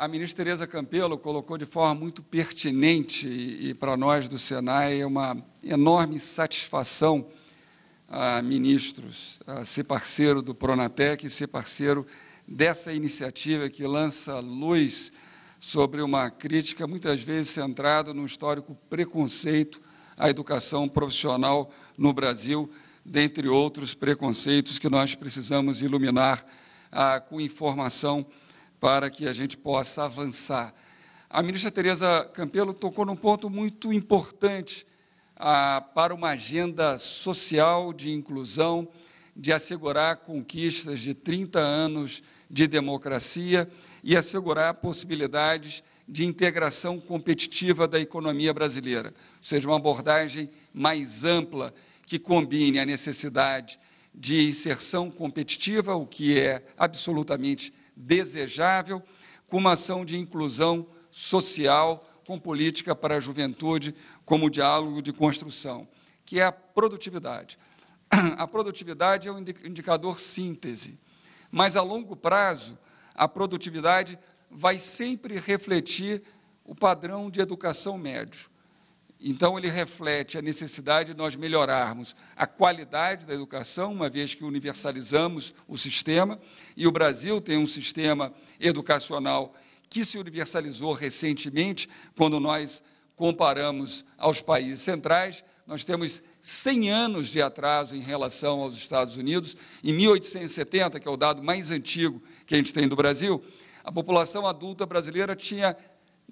[SPEAKER 5] ah, a ministra Tereza Campelo colocou de forma muito pertinente, e, e para nós do Senai é uma enorme satisfação a ministros a ser parceiro do Pronatec e ser parceiro dessa iniciativa que lança luz sobre uma crítica muitas vezes centrada no histórico preconceito à educação profissional no Brasil, dentre outros preconceitos que nós precisamos iluminar ah, com informação para que a gente possa avançar. A ministra Tereza Campelo tocou num ponto muito importante a, para uma agenda social de inclusão, de assegurar conquistas de 30 anos de democracia e assegurar possibilidades de integração competitiva da economia brasileira, ou seja, uma abordagem mais ampla que combine a necessidade de inserção competitiva, o que é absolutamente desejável, com uma ação de inclusão social, com política para a juventude, como diálogo de construção, que é a produtividade. A produtividade é um indicador síntese, mas a longo prazo, a produtividade vai sempre refletir o padrão de educação médio. Então, ele reflete a necessidade de nós melhorarmos a qualidade da educação, uma vez que universalizamos o sistema, e o Brasil tem um sistema educacional que se universalizou recentemente, quando nós comparamos aos países centrais, nós temos 100 anos de atraso em relação aos Estados Unidos. Em 1870, que é o dado mais antigo que a gente tem do Brasil, a população adulta brasileira tinha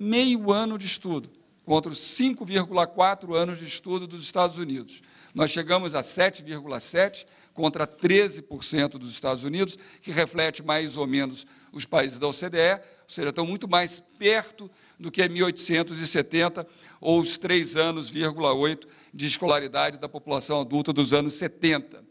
[SPEAKER 5] meio ano de estudo, contra os 5,4 anos de estudo dos Estados Unidos. Nós chegamos a 7,7 contra 13% dos Estados Unidos, que reflete mais ou menos os países da OCDE ou seja, estão muito mais perto do que 1870 ou os 3 anos,8 de escolaridade da população adulta dos anos 70.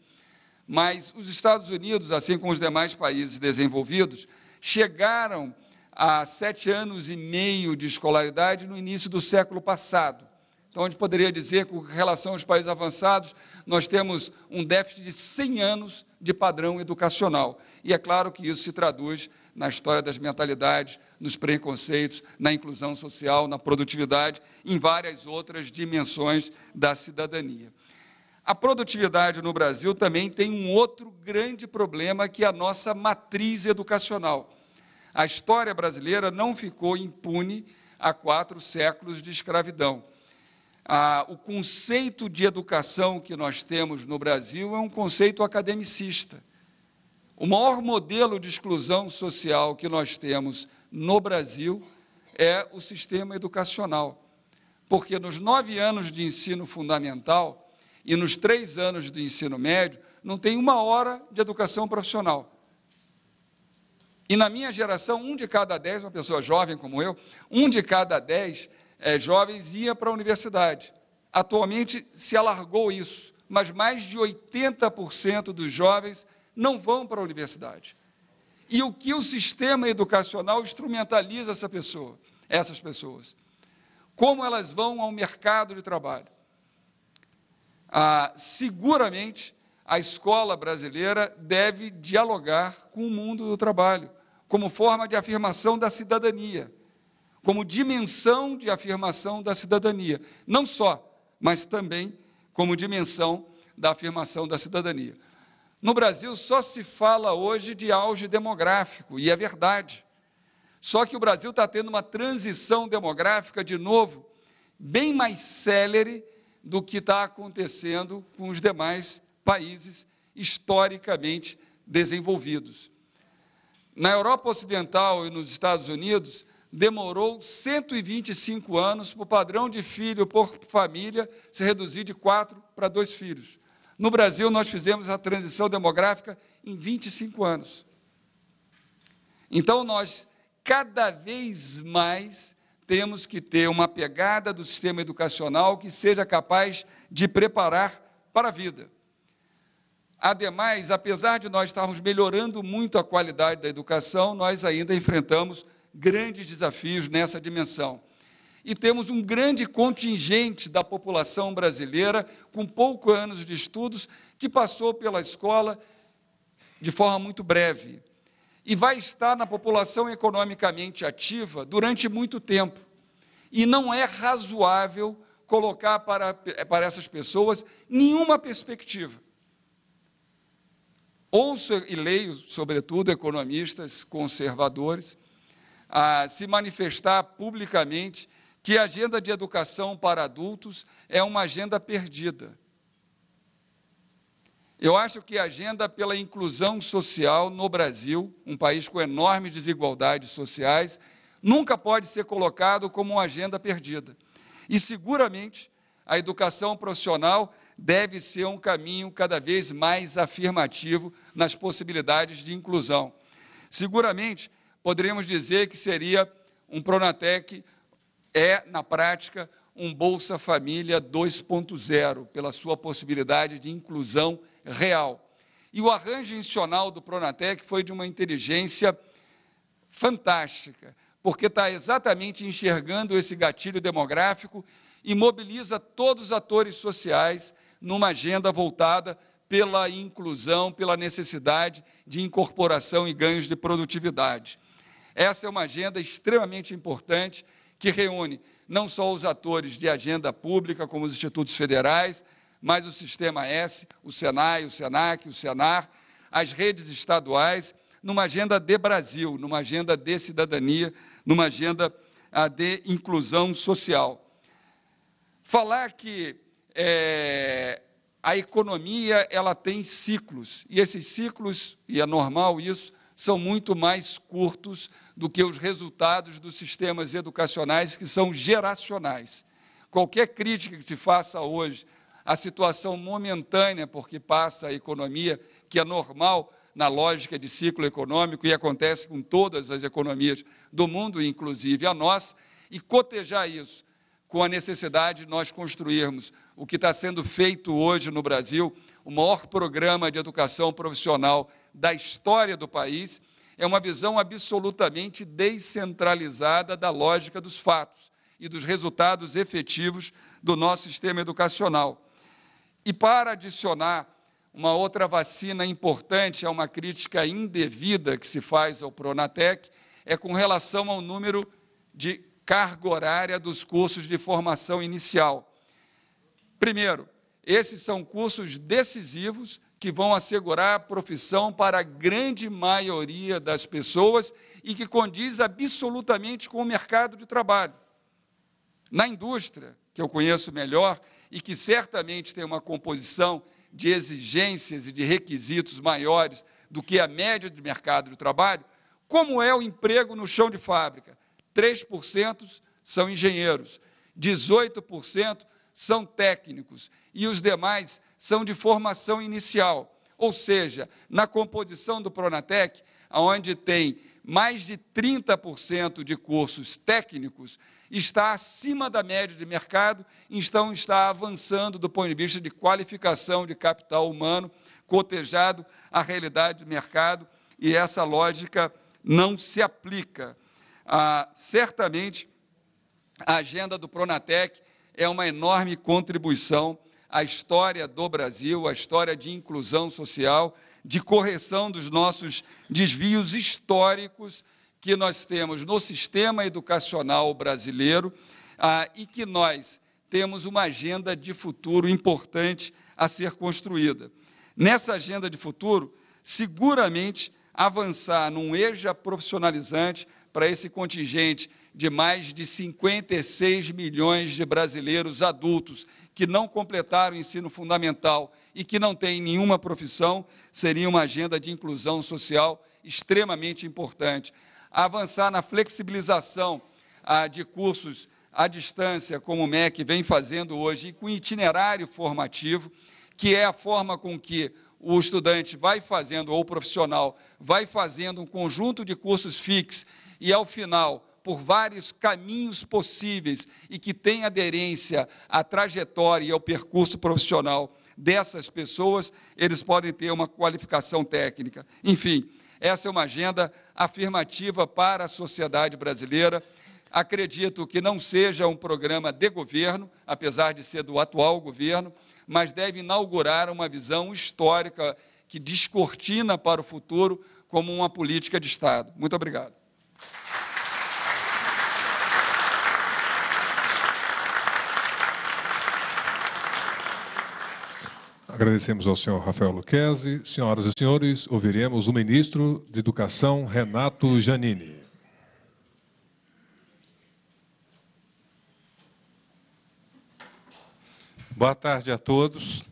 [SPEAKER 5] Mas os Estados Unidos, assim como os demais países desenvolvidos, chegaram a sete anos e meio de escolaridade no início do século passado. Então, a gente poderia dizer que, com relação aos países avançados, nós temos um déficit de 100 anos de padrão educacional. E é claro que isso se traduz na história das mentalidades, nos preconceitos, na inclusão social, na produtividade, em várias outras dimensões da cidadania. A produtividade no Brasil também tem um outro grande problema que é a nossa matriz educacional. A história brasileira não ficou impune a quatro séculos de escravidão. o conceito de educação que nós temos no Brasil é um conceito academicista. O maior modelo de exclusão social que nós temos no Brasil é o sistema educacional. Porque nos nove anos de ensino fundamental e nos três anos de ensino médio, não tem uma hora de educação profissional. E na minha geração, um de cada dez, uma pessoa jovem como eu, um de cada dez é, jovens ia para a universidade. Atualmente se alargou isso, mas mais de 80% dos jovens não vão para a universidade. E o que o sistema educacional instrumentaliza essa pessoa, essas pessoas? Como elas vão ao mercado de trabalho? Ah, seguramente a escola brasileira deve dialogar com o mundo do trabalho, como forma de afirmação da cidadania, como dimensão de afirmação da cidadania, não só, mas também como dimensão da afirmação da cidadania. No Brasil só se fala hoje de auge demográfico, e é verdade. Só que o Brasil está tendo uma transição demográfica, de novo, bem mais célere do que está acontecendo com os demais países historicamente desenvolvidos. Na Europa Ocidental e nos Estados Unidos, demorou 125 anos para o padrão de filho por família se reduzir de quatro para dois filhos. No Brasil, nós fizemos a transição demográfica em 25 anos. Então, nós cada vez mais temos que ter uma pegada do sistema educacional que seja capaz de preparar para a vida. Ademais, apesar de nós estarmos melhorando muito a qualidade da educação, nós ainda enfrentamos grandes desafios nessa dimensão e temos um grande contingente da população brasileira com poucos anos de estudos que passou pela escola de forma muito breve e vai estar na população economicamente ativa durante muito tempo. E não é razoável colocar para, para essas pessoas nenhuma perspectiva. Ouço e leio, sobretudo, economistas conservadores a se manifestar publicamente que a agenda de educação para adultos é uma agenda perdida. Eu acho que a agenda pela inclusão social no Brasil, um país com enormes desigualdades sociais, nunca pode ser colocado como uma agenda perdida. E seguramente a educação profissional deve ser um caminho cada vez mais afirmativo nas possibilidades de inclusão. Seguramente poderíamos dizer que seria um Pronatec é, na prática, um Bolsa Família 2.0, pela sua possibilidade de inclusão real. E o arranjo institucional do Pronatec foi de uma inteligência fantástica, porque está exatamente enxergando esse gatilho demográfico e mobiliza todos os atores sociais numa agenda voltada pela inclusão, pela necessidade de incorporação e ganhos de produtividade. Essa é uma agenda extremamente importante que reúne não só os atores de agenda pública, como os institutos federais, mas o Sistema S, o SENAI, o SENAC, o SENAR, as redes estaduais, numa agenda de Brasil, numa agenda de cidadania, numa agenda ah, de inclusão social. Falar que é, a economia ela tem ciclos, e esses ciclos, e é normal isso, são muito mais curtos do que os resultados dos sistemas educacionais que são geracionais. Qualquer crítica que se faça hoje à situação momentânea porque passa a economia, que é normal na lógica de ciclo econômico e acontece com todas as economias do mundo, inclusive a nossa, e cotejar isso com a necessidade de nós construirmos o que está sendo feito hoje no Brasil, o maior programa de educação profissional da história do país é uma visão absolutamente descentralizada da lógica dos fatos e dos resultados efetivos do nosso sistema educacional. E para adicionar uma outra vacina importante a uma crítica indevida que se faz ao Pronatec, é com relação ao número de carga horária dos cursos de formação inicial. Primeiro, esses são cursos decisivos que vão assegurar a profissão para a grande maioria das pessoas e que condiz absolutamente com o mercado de trabalho. Na indústria, que eu conheço melhor e que certamente tem uma composição de exigências e de requisitos maiores do que a média de mercado de trabalho, como é o emprego no chão de fábrica? 3% são engenheiros, 18% são técnicos e os demais são de formação inicial, ou seja, na composição do Pronatec, onde tem mais de 30% de cursos técnicos, está acima da média de mercado, então está avançando do ponto de vista de qualificação de capital humano, cotejado à realidade do mercado, e essa lógica não se aplica. Ah, certamente, a agenda do Pronatec é uma enorme contribuição a história do Brasil, a história de inclusão social, de correção dos nossos desvios históricos que nós temos no sistema educacional brasileiro ah, e que nós temos uma agenda de futuro importante a ser construída. Nessa agenda de futuro, seguramente avançar num EJA profissionalizante para esse contingente de mais de 56 milhões de brasileiros adultos que não completaram o ensino fundamental e que não têm nenhuma profissão, seria uma agenda de inclusão social extremamente importante. Avançar na flexibilização ah, de cursos à distância, como o MEC vem fazendo hoje, e com itinerário formativo, que é a forma com que o estudante vai fazendo, ou o profissional, vai fazendo um conjunto de cursos fixos e, ao final, por vários caminhos possíveis e que tem aderência à trajetória e ao percurso profissional dessas pessoas, eles podem ter uma qualificação técnica. Enfim, essa é uma agenda afirmativa para a sociedade brasileira. Acredito que não seja um programa de governo, apesar de ser do atual governo, mas deve inaugurar uma visão histórica que descortina para o futuro como uma política de Estado. Muito obrigado.
[SPEAKER 2] Agradecemos ao senhor Rafael Luquezzi. Senhoras e senhores, ouviremos o ministro de Educação, Renato
[SPEAKER 6] Janini. Boa tarde a todos.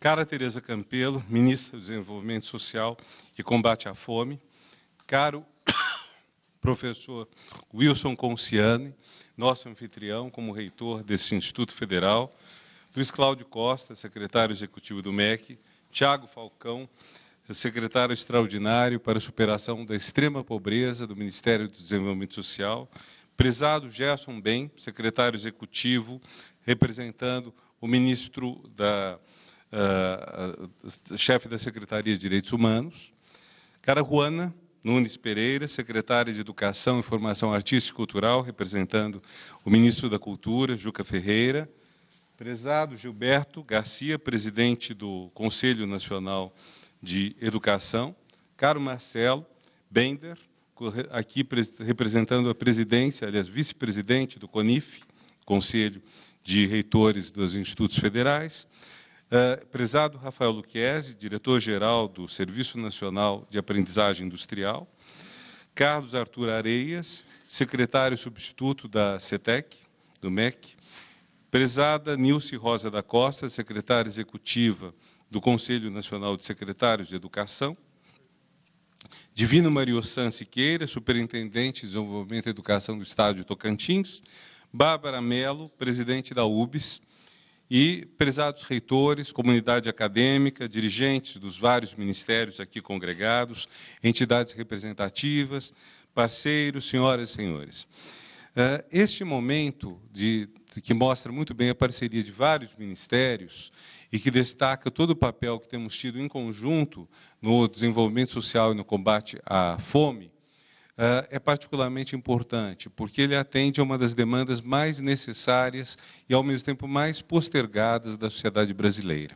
[SPEAKER 6] Cara Tereza Campelo, ministra do Desenvolvimento Social e Combate à Fome. Caro professor Wilson Conciani, nosso anfitrião como reitor desse Instituto Federal. Luiz Cláudio Costa, secretário executivo do MEC, Tiago Falcão, secretário extraordinário para a superação da extrema pobreza do Ministério do Desenvolvimento Social, prezado Gerson Bem, secretário executivo, representando o ministro da uh, chefe da Secretaria de Direitos Humanos, cara Juana Nunes Pereira, secretária de Educação e Formação Artística e Cultural, representando o ministro da Cultura, Juca Ferreira, Prezado Gilberto Garcia, presidente do Conselho Nacional de Educação, caro Marcelo Bender, aqui representando a presidência, aliás, vice-presidente do CONIF, Conselho de Reitores dos Institutos Federais, eh, prezado Rafael Luquezzi, diretor-geral do Serviço Nacional de Aprendizagem Industrial, Carlos Arthur Areias, secretário substituto da CETEC, do MEC, Prezada Nilce Rosa da Costa, secretária executiva do Conselho Nacional de Secretários de Educação. Divino Mario San Siqueira, superintendente de desenvolvimento e educação do Estado de Tocantins. Bárbara Melo, presidente da UBS. E prezados reitores, comunidade acadêmica, dirigentes dos vários ministérios aqui congregados, entidades representativas, parceiros, senhoras e senhores. Eh, este momento de que mostra muito bem a parceria de vários ministérios e que destaca todo o papel que temos tido em conjunto no desenvolvimento social e no combate à fome, eh, é particularmente importante, porque ele atende a uma das demandas mais necessárias e, ao mesmo tempo, mais postergadas da sociedade brasileira.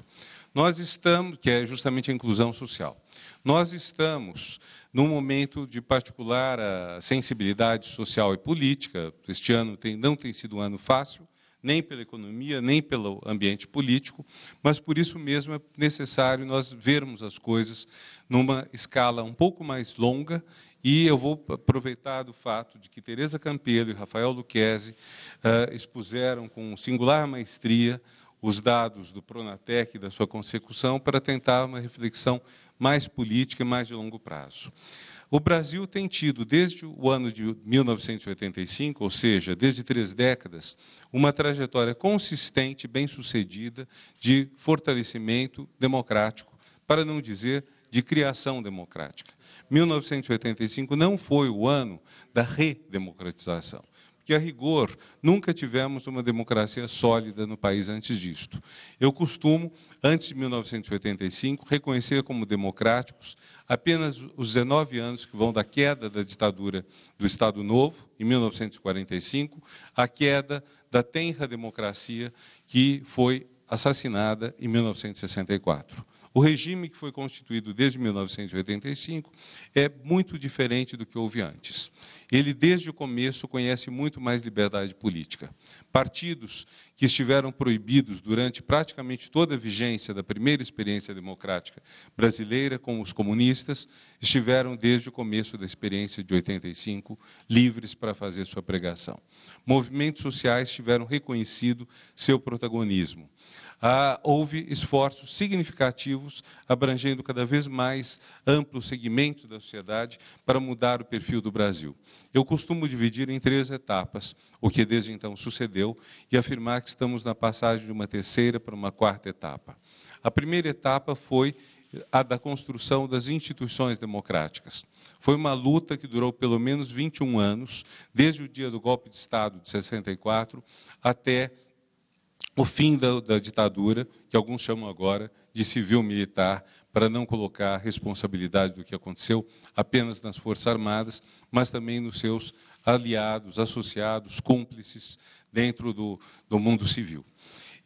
[SPEAKER 6] Nós estamos, que é justamente a inclusão social. Nós estamos num momento de particular ah, sensibilidade social e política. Este ano tem, não tem sido um ano fácil, nem pela economia, nem pelo ambiente político, mas por isso mesmo é necessário nós vermos as coisas numa escala um pouco mais longa e eu vou aproveitar do fato de que Teresa Campelo e Rafael Luquezzi uh, expuseram com singular maestria os dados do Pronatec e da sua consecução para tentar uma reflexão mais política e mais de longo prazo. O Brasil tem tido, desde o ano de 1985, ou seja, desde três décadas, uma trajetória consistente, bem-sucedida, de fortalecimento democrático, para não dizer de criação democrática. 1985 não foi o ano da redemocratização que, a rigor, nunca tivemos uma democracia sólida no país antes disto. Eu costumo, antes de 1985, reconhecer como democráticos apenas os 19 anos que vão da queda da ditadura do Estado Novo, em 1945, à queda da tenra democracia que foi assassinada em 1964. O regime que foi constituído desde 1985 é muito diferente do que houve antes. Ele, desde o começo, conhece muito mais liberdade política. Partidos que estiveram proibidos durante praticamente toda a vigência da primeira experiência democrática brasileira com os comunistas, estiveram, desde o começo da experiência de 85, livres para fazer sua pregação. Movimentos sociais tiveram reconhecido seu protagonismo ah, houve esforços significativos, abrangendo cada vez mais amplo segmento da sociedade, para mudar o perfil do Brasil. Eu costumo dividir em três etapas o que desde então sucedeu e afirmar que estamos na passagem de uma terceira para uma quarta etapa. A primeira etapa foi a da construção das instituições democráticas. Foi uma luta que durou pelo menos 21 anos, desde o dia do golpe de Estado de 64 até o fim da, da ditadura, que alguns chamam agora de civil-militar, para não colocar a responsabilidade do que aconteceu apenas nas Forças Armadas, mas também nos seus aliados, associados, cúmplices dentro do, do mundo civil.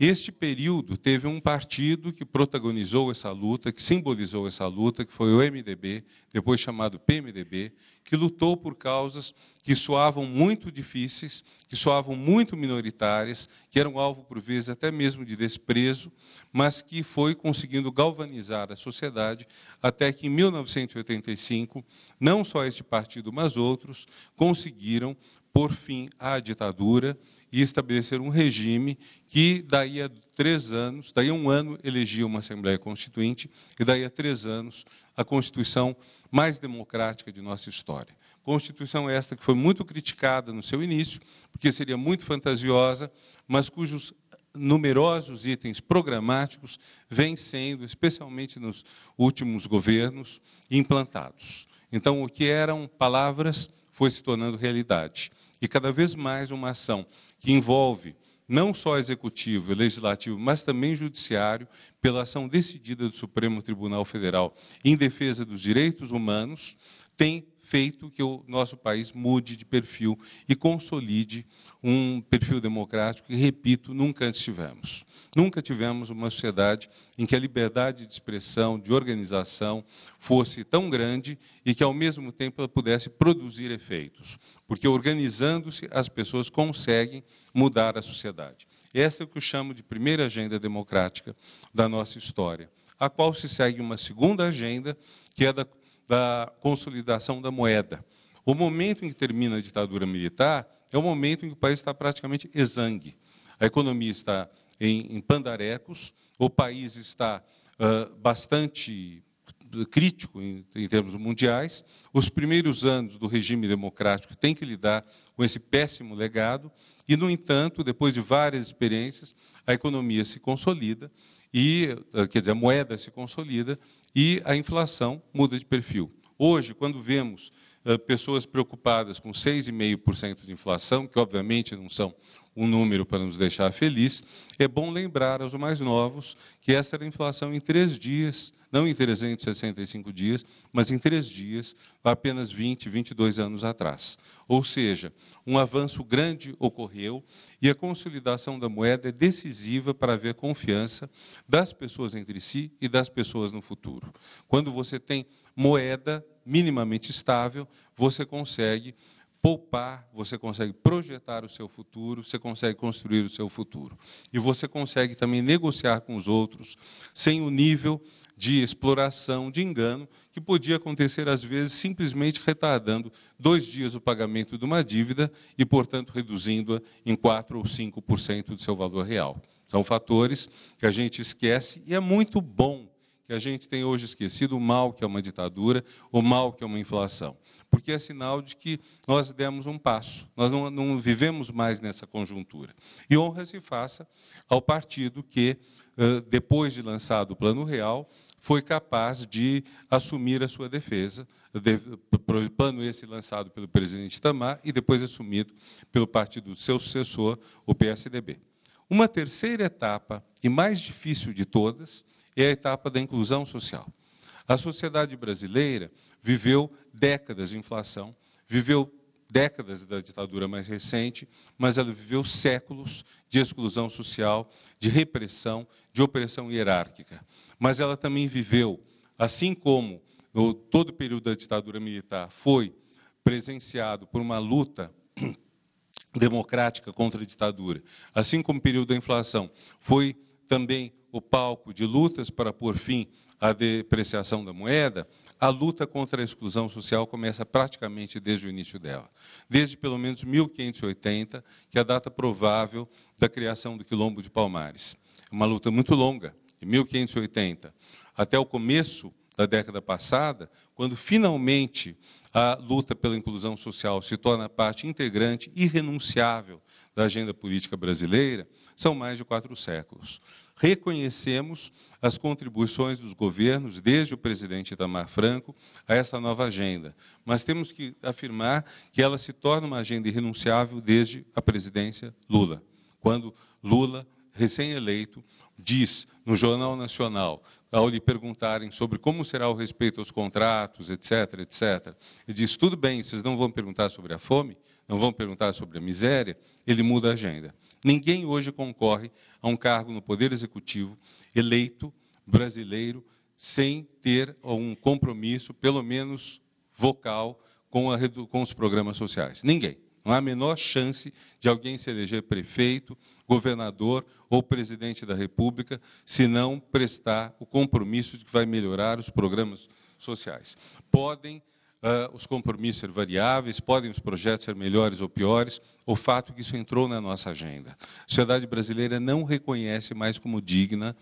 [SPEAKER 6] Este período teve um partido que protagonizou essa luta, que simbolizou essa luta, que foi o MDB, depois chamado PMDB, que lutou por causas que soavam muito difíceis, que soavam muito minoritárias, que eram alvo, por vezes, até mesmo de desprezo, mas que foi conseguindo galvanizar a sociedade até que, em 1985, não só este partido, mas outros conseguiram por fim à ditadura e estabelecer um regime que daí a três anos, daí a um ano elegia uma Assembleia Constituinte e daí a três anos a Constituição mais democrática de nossa história. Constituição esta que foi muito criticada no seu início, porque seria muito fantasiosa, mas cujos numerosos itens programáticos vêm sendo, especialmente nos últimos governos, implantados. Então, o que eram palavras foi se tornando realidade. E cada vez mais uma ação que envolve não só executivo, e legislativo, mas também judiciário, pela ação decidida do Supremo Tribunal Federal em defesa dos direitos humanos, tem feito que o nosso país mude de perfil e consolide um perfil democrático que, repito, nunca antes tivemos. Nunca tivemos uma sociedade em que a liberdade de expressão, de organização, fosse tão grande e que, ao mesmo tempo, ela pudesse produzir efeitos. Porque, organizando-se, as pessoas conseguem mudar a sociedade. Essa é o que eu chamo de primeira agenda democrática da nossa história, a qual se segue uma segunda agenda, que é da da consolidação da moeda. O momento em que termina a ditadura militar é o momento em que o país está praticamente exangue. A economia está em, em pandarecos, o país está uh, bastante crítico em, em, termos mundiais. Os primeiros anos do regime democrático têm que lidar com esse péssimo legado e, no entanto, depois de várias experiências, a economia se consolida e, ah, quer dizer, a moeda se consolida e a inflação muda de perfil. Hoje, quando vemos eh, pessoas preocupadas com 6,5% de inflação, que obviamente não são um número para nos deixar feliz, é bom lembrar aos mais novos que essa era a inflação em três dias não em 365 dias, mas em três dias, há apenas 20, 22 anos atrás. Ou seja, um avanço grande ocorreu e a consolidação da moeda é decisiva para haver confiança das pessoas entre si e das pessoas no futuro. Quando você tem moeda minimamente estável, você consegue poupar, você consegue projetar o seu futuro, você consegue construir o seu futuro. E você consegue também negociar com os outros sem o nível de exploração, de engano, que podia acontecer às vezes simplesmente retardando dois dias o pagamento de uma dívida e, portanto, reduzindo-a em 4% ou 5% do seu valor real. São fatores que a gente esquece e é muito bom que a gente tem hoje esquecido o mal que é uma ditadura, o mal que é uma inflação porque é sinal de que nós demos um passo, nós não, não vivemos mais nessa conjuntura. E honra se faça ao partido que, eh, depois de lançado o Plano Real, foi capaz de assumir a sua defesa, plano esse lançado pelo presidente Tamar e depois assumido pelo partido seu sucessor, o PSDB. Uma terceira etapa, e mais difícil de todas, é a etapa da inclusão social. A sociedade brasileira viveu décadas de inflação, viveu décadas da ditadura mais recente, mas ela viveu séculos de exclusão social, de repressão, de opressão hierárquica. Mas ela também viveu, assim como no todo o período da ditadura militar foi presenciado por uma luta democrática contra a ditadura, assim como o período da inflação foi também o palco de lutas para pôr fim a depreciação da moeda, a luta contra a exclusão social começa praticamente desde o início dela, desde pelo menos 1580, que é a data provável da criação do Quilombo de Palmares. Uma luta muito longa, de 1580 até o começo da década passada, quando finalmente a luta pela inclusão social se torna parte integrante, irrenunciável da agenda política brasileira, são mais de quatro séculos reconhecemos as contribuições dos governos, desde o presidente Itamar Franco, a essa nova agenda. Mas temos que afirmar que ela se torna uma agenda irrenunciável desde a presidência Lula, quando Lula, recém-eleito, diz no Jornal Nacional, ao lhe perguntarem sobre como será o respeito aos contratos, etc., etc., e diz: tudo bem, vocês não vão perguntar sobre a fome, não vão perguntar sobre a miséria, ele muda a agenda. Ninguém hoje concorre a um cargo no Poder Executivo eleito brasileiro sem ter um compromisso, pelo menos vocal, com, a, com os programas sociais. Ninguém. Não há a menor chance de alguém se eleger prefeito, governador ou presidente da República se não prestar o compromisso de que vai melhorar os programas sociais. Podem Uh, os compromissos ser variáveis, podem os projetos ser melhores ou piores, o fato é que isso entrou na nossa agenda. A sociedade brasileira não reconhece mais como digna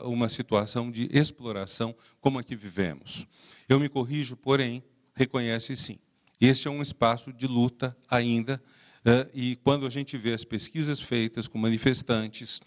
[SPEAKER 6] uh, uma situação de exploração como a que vivemos. Eu me corrijo, porém, reconhece sim. Este é um espaço de luta ainda, uh, e quando a gente vê as pesquisas feitas com manifestantes,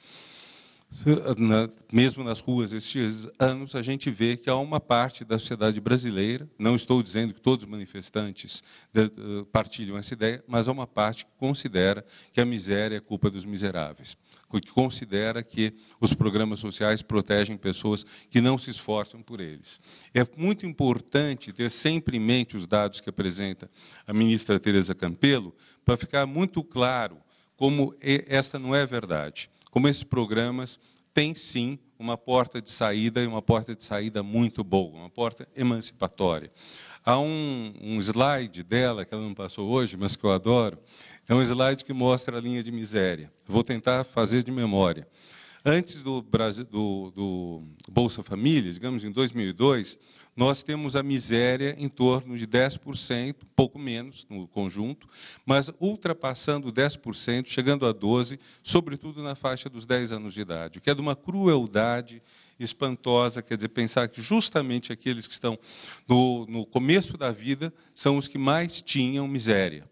[SPEAKER 6] mesmo nas ruas estes anos, a gente vê que há uma parte da sociedade brasileira, não estou dizendo que todos os manifestantes eh, eh, partilham essa ideia, mas há uma parte que considera que a miséria é culpa dos miseráveis, que considera que os programas sociais protegem pessoas que não se esforçam por eles. É muito importante ter sempre em mente os dados que apresenta a ministra Tereza Campelo, para ficar muito claro como esta não é verdade como esses programas, têm sim uma porta de saída e uma porta de saída muito boa, uma porta emancipatória. Há um, um, slide dela, que ela não passou hoje, mas que eu adoro, é um slide que mostra a linha de miséria. Vou tentar fazer de memória. Antes do, Brasil, do, do Bolsa Família, digamos em 2002, nós temos a miséria em torno de 10%, pouco menos no conjunto, mas ultrapassando 10%, chegando a 12%, sobretudo na faixa dos 10 anos de idade, o que é de uma crueldade espantosa, quer dizer, pensar que justamente aqueles que estão no, no começo da vida são os que mais tinham miséria.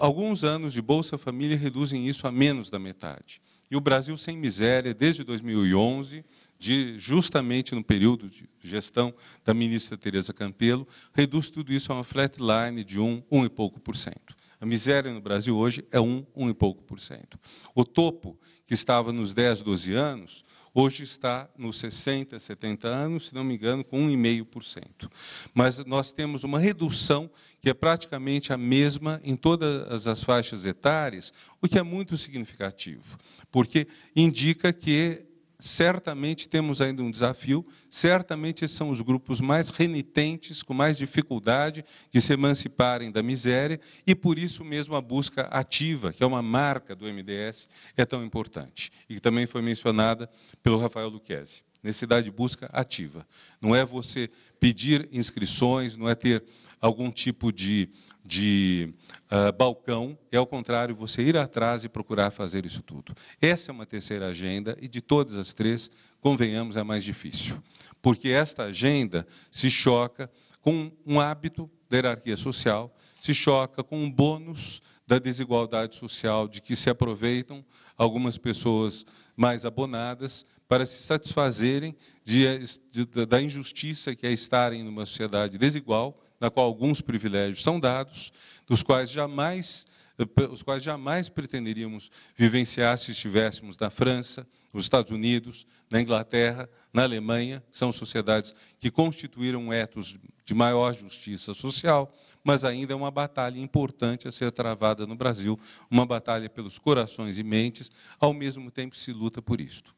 [SPEAKER 6] Alguns anos de Bolsa Família reduzem isso a menos da metade. E o Brasil sem miséria desde 2011, de, justamente no período de gestão da ministra Tereza Campelo, reduz tudo isso a uma flatline de 1, um, 1 um e pouco por cento. A miséria no Brasil hoje é 1, um, 1 um e pouco por cento. O topo, que estava nos 10, 12 anos, Hoje está nos 60, 70 anos, se não me engano, com 1,5%. Mas nós temos uma redução que é praticamente a mesma em todas as faixas etárias, o que é muito significativo, porque indica que certamente temos ainda um desafio, certamente esses são os grupos mais renitentes, com mais dificuldade de se emanciparem da miséria, e por isso mesmo a busca ativa, que é uma marca do MDS, é tão importante, e que também foi mencionada pelo Rafael Luquezzi. Necessidade de busca ativa. Não é você pedir inscrições, não é ter algum tipo de, de uh, balcão, é ao contrário, você ir atrás e procurar fazer isso tudo. Essa é uma terceira agenda, e de todas as três, convenhamos, é a mais difícil. Porque esta agenda se choca com um hábito da hierarquia social, se choca com um bônus da desigualdade social, de que se aproveitam algumas pessoas mais abonadas para se satisfazerem de, de, da injustiça que é estarem numa sociedade desigual, na qual alguns privilégios são dados, dos quais jamais eh, os quais jamais pretenderíamos vivenciar se estivéssemos na França, nos Estados Unidos, na Inglaterra, na Alemanha, são sociedades que constituíram etos de maior justiça social, mas ainda é uma batalha importante a ser travada no Brasil, uma batalha pelos corações e mentes, ao mesmo tempo que se luta por isto.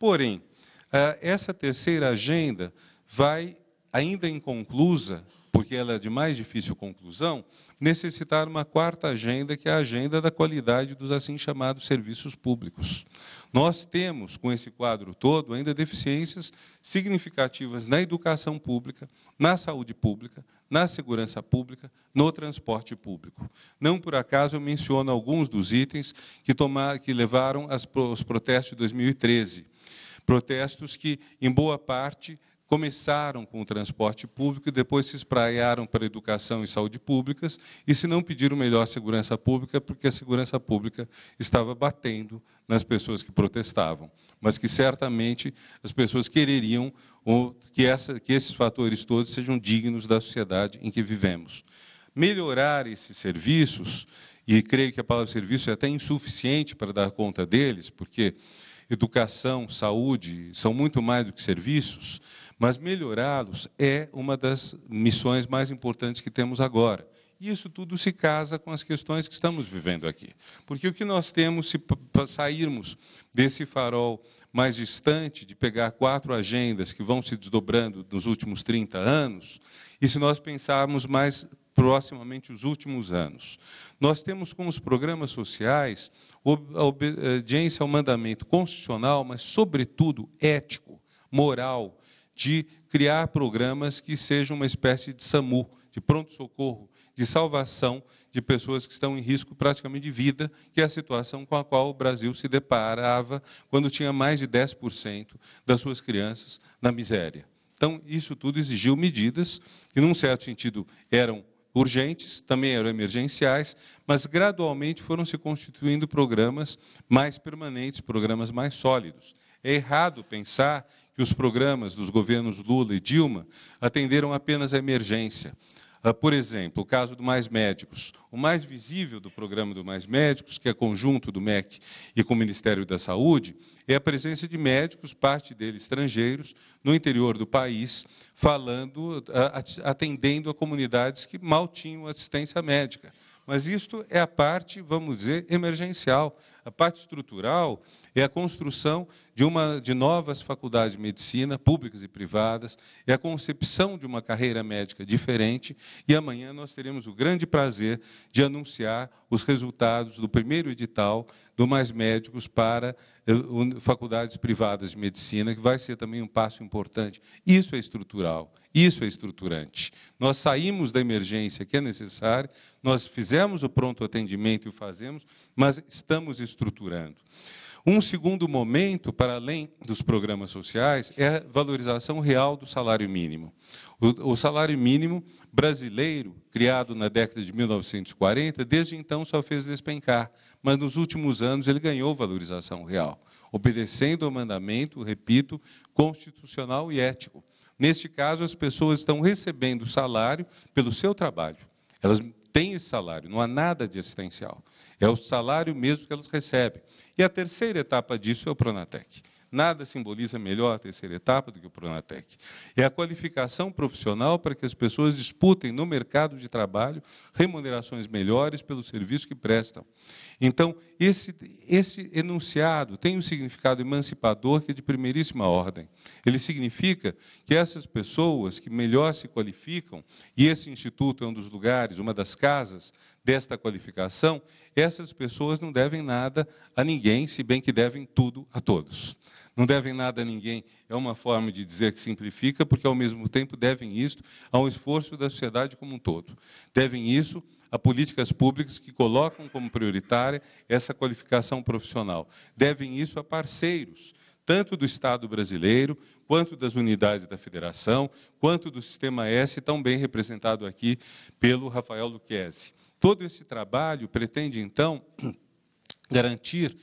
[SPEAKER 6] Porém, essa terceira agenda vai, ainda inconclusa, porque ela é de mais difícil conclusão, necessitar uma quarta agenda, que é a agenda da qualidade dos assim chamados serviços públicos. Nós temos, com esse quadro todo, ainda deficiências significativas na educação pública, na saúde pública, na segurança pública, no transporte público. Não por acaso eu menciono alguns dos itens que, que levaram aos protestos de 2013. Protestos que, em boa parte, começaram com o transporte público e depois se espraiaram para educação e saúde públicas, e se não pediram melhor segurança pública, é porque a segurança pública estava batendo nas pessoas que protestavam, mas que certamente as pessoas quereriam que, essa, que esses fatores todos sejam dignos da sociedade em que vivemos. Melhorar esses serviços, e creio que a palavra serviço é até insuficiente para dar conta deles, porque educação, saúde, são muito mais do que serviços, mas melhorá-los é uma das missões mais importantes que temos agora. E isso tudo se casa com as questões que estamos vivendo aqui. Porque o que nós temos se sairmos desse farol mais distante de pegar quatro agendas que vão se desdobrando nos últimos 30 anos, e se nós pensarmos mais proximamente os últimos anos. Nós temos com os programas sociais a obediência ao mandamento constitucional, mas, sobretudo, ético, moral, de criar programas que sejam uma espécie de SAMU, de pronto-socorro, de salvação de pessoas que estão em risco praticamente de vida, que é a situação com a qual o Brasil se deparava quando tinha mais de 10% das suas crianças na miséria. Então, isso tudo exigiu medidas que, num certo sentido, eram urgentes, também eram emergenciais, mas gradualmente foram se constituindo programas mais permanentes, programas mais sólidos. É errado pensar que os programas dos governos Lula e Dilma atenderam apenas à emergência. Ah, por exemplo, o caso do Mais Médicos. O mais visível do programa do Mais Médicos, que é conjunto do MEC e com o Ministério da Saúde, é a presença de médicos, parte deles estrangeiros, no interior do país, falando, ah, atendendo a comunidades que mal tinham assistência médica. Mas isto é a parte, vamos dizer, emergencial. A parte estrutural é a construção de, uma, de novas faculdades de medicina, públicas e privadas, é a concepção de uma carreira médica diferente. E amanhã nós teremos o grande prazer de anunciar os resultados do primeiro edital do Mais Médicos para eh, faculdades privadas de medicina, que vai ser também um passo importante. Isso é estrutural. Isso é estruturante. Nós saímos da emergência que é necessária, nós fizemos o pronto atendimento e o fazemos, mas estamos estruturando. Um segundo momento, para além dos programas sociais, é a valorização real do salário mínimo. O, salário mínimo brasileiro, criado na década de 1940, desde então só fez despencar, mas nos últimos anos ele ganhou valorização real, obedecendo ao mandamento, repito, constitucional e ético. Neste caso, as pessoas estão recebendo salário pelo seu trabalho. Elas têm esse salário, não há nada de assistencial. É o salário mesmo que elas recebem. E a terceira etapa disso é o Pronatec. Nada simboliza melhor a terceira etapa do que o Pronatec. É a qualificação profissional para que as pessoas disputem no mercado de trabalho remunerações melhores pelo serviço que prestam. Então, esse, esse enunciado tem um significado emancipador que é de primeiríssima ordem. Ele significa que essas pessoas que melhor se qualificam, e esse instituto é um dos lugares, uma das casas desta qualificação, essas pessoas não devem nada a ninguém, se bem que devem tudo a todos não devem nada a ninguém. É uma forma de dizer que simplifica, porque ao mesmo tempo devem isto um esforço da sociedade como um todo. Devem isso a políticas públicas que colocam como prioritária essa qualificação profissional. Devem isso a parceiros, tanto do Estado brasileiro, quanto das unidades da federação, quanto do sistema S, tão bem representado aqui pelo Rafael Luquezzi. Todo esse trabalho pretende, então, garantir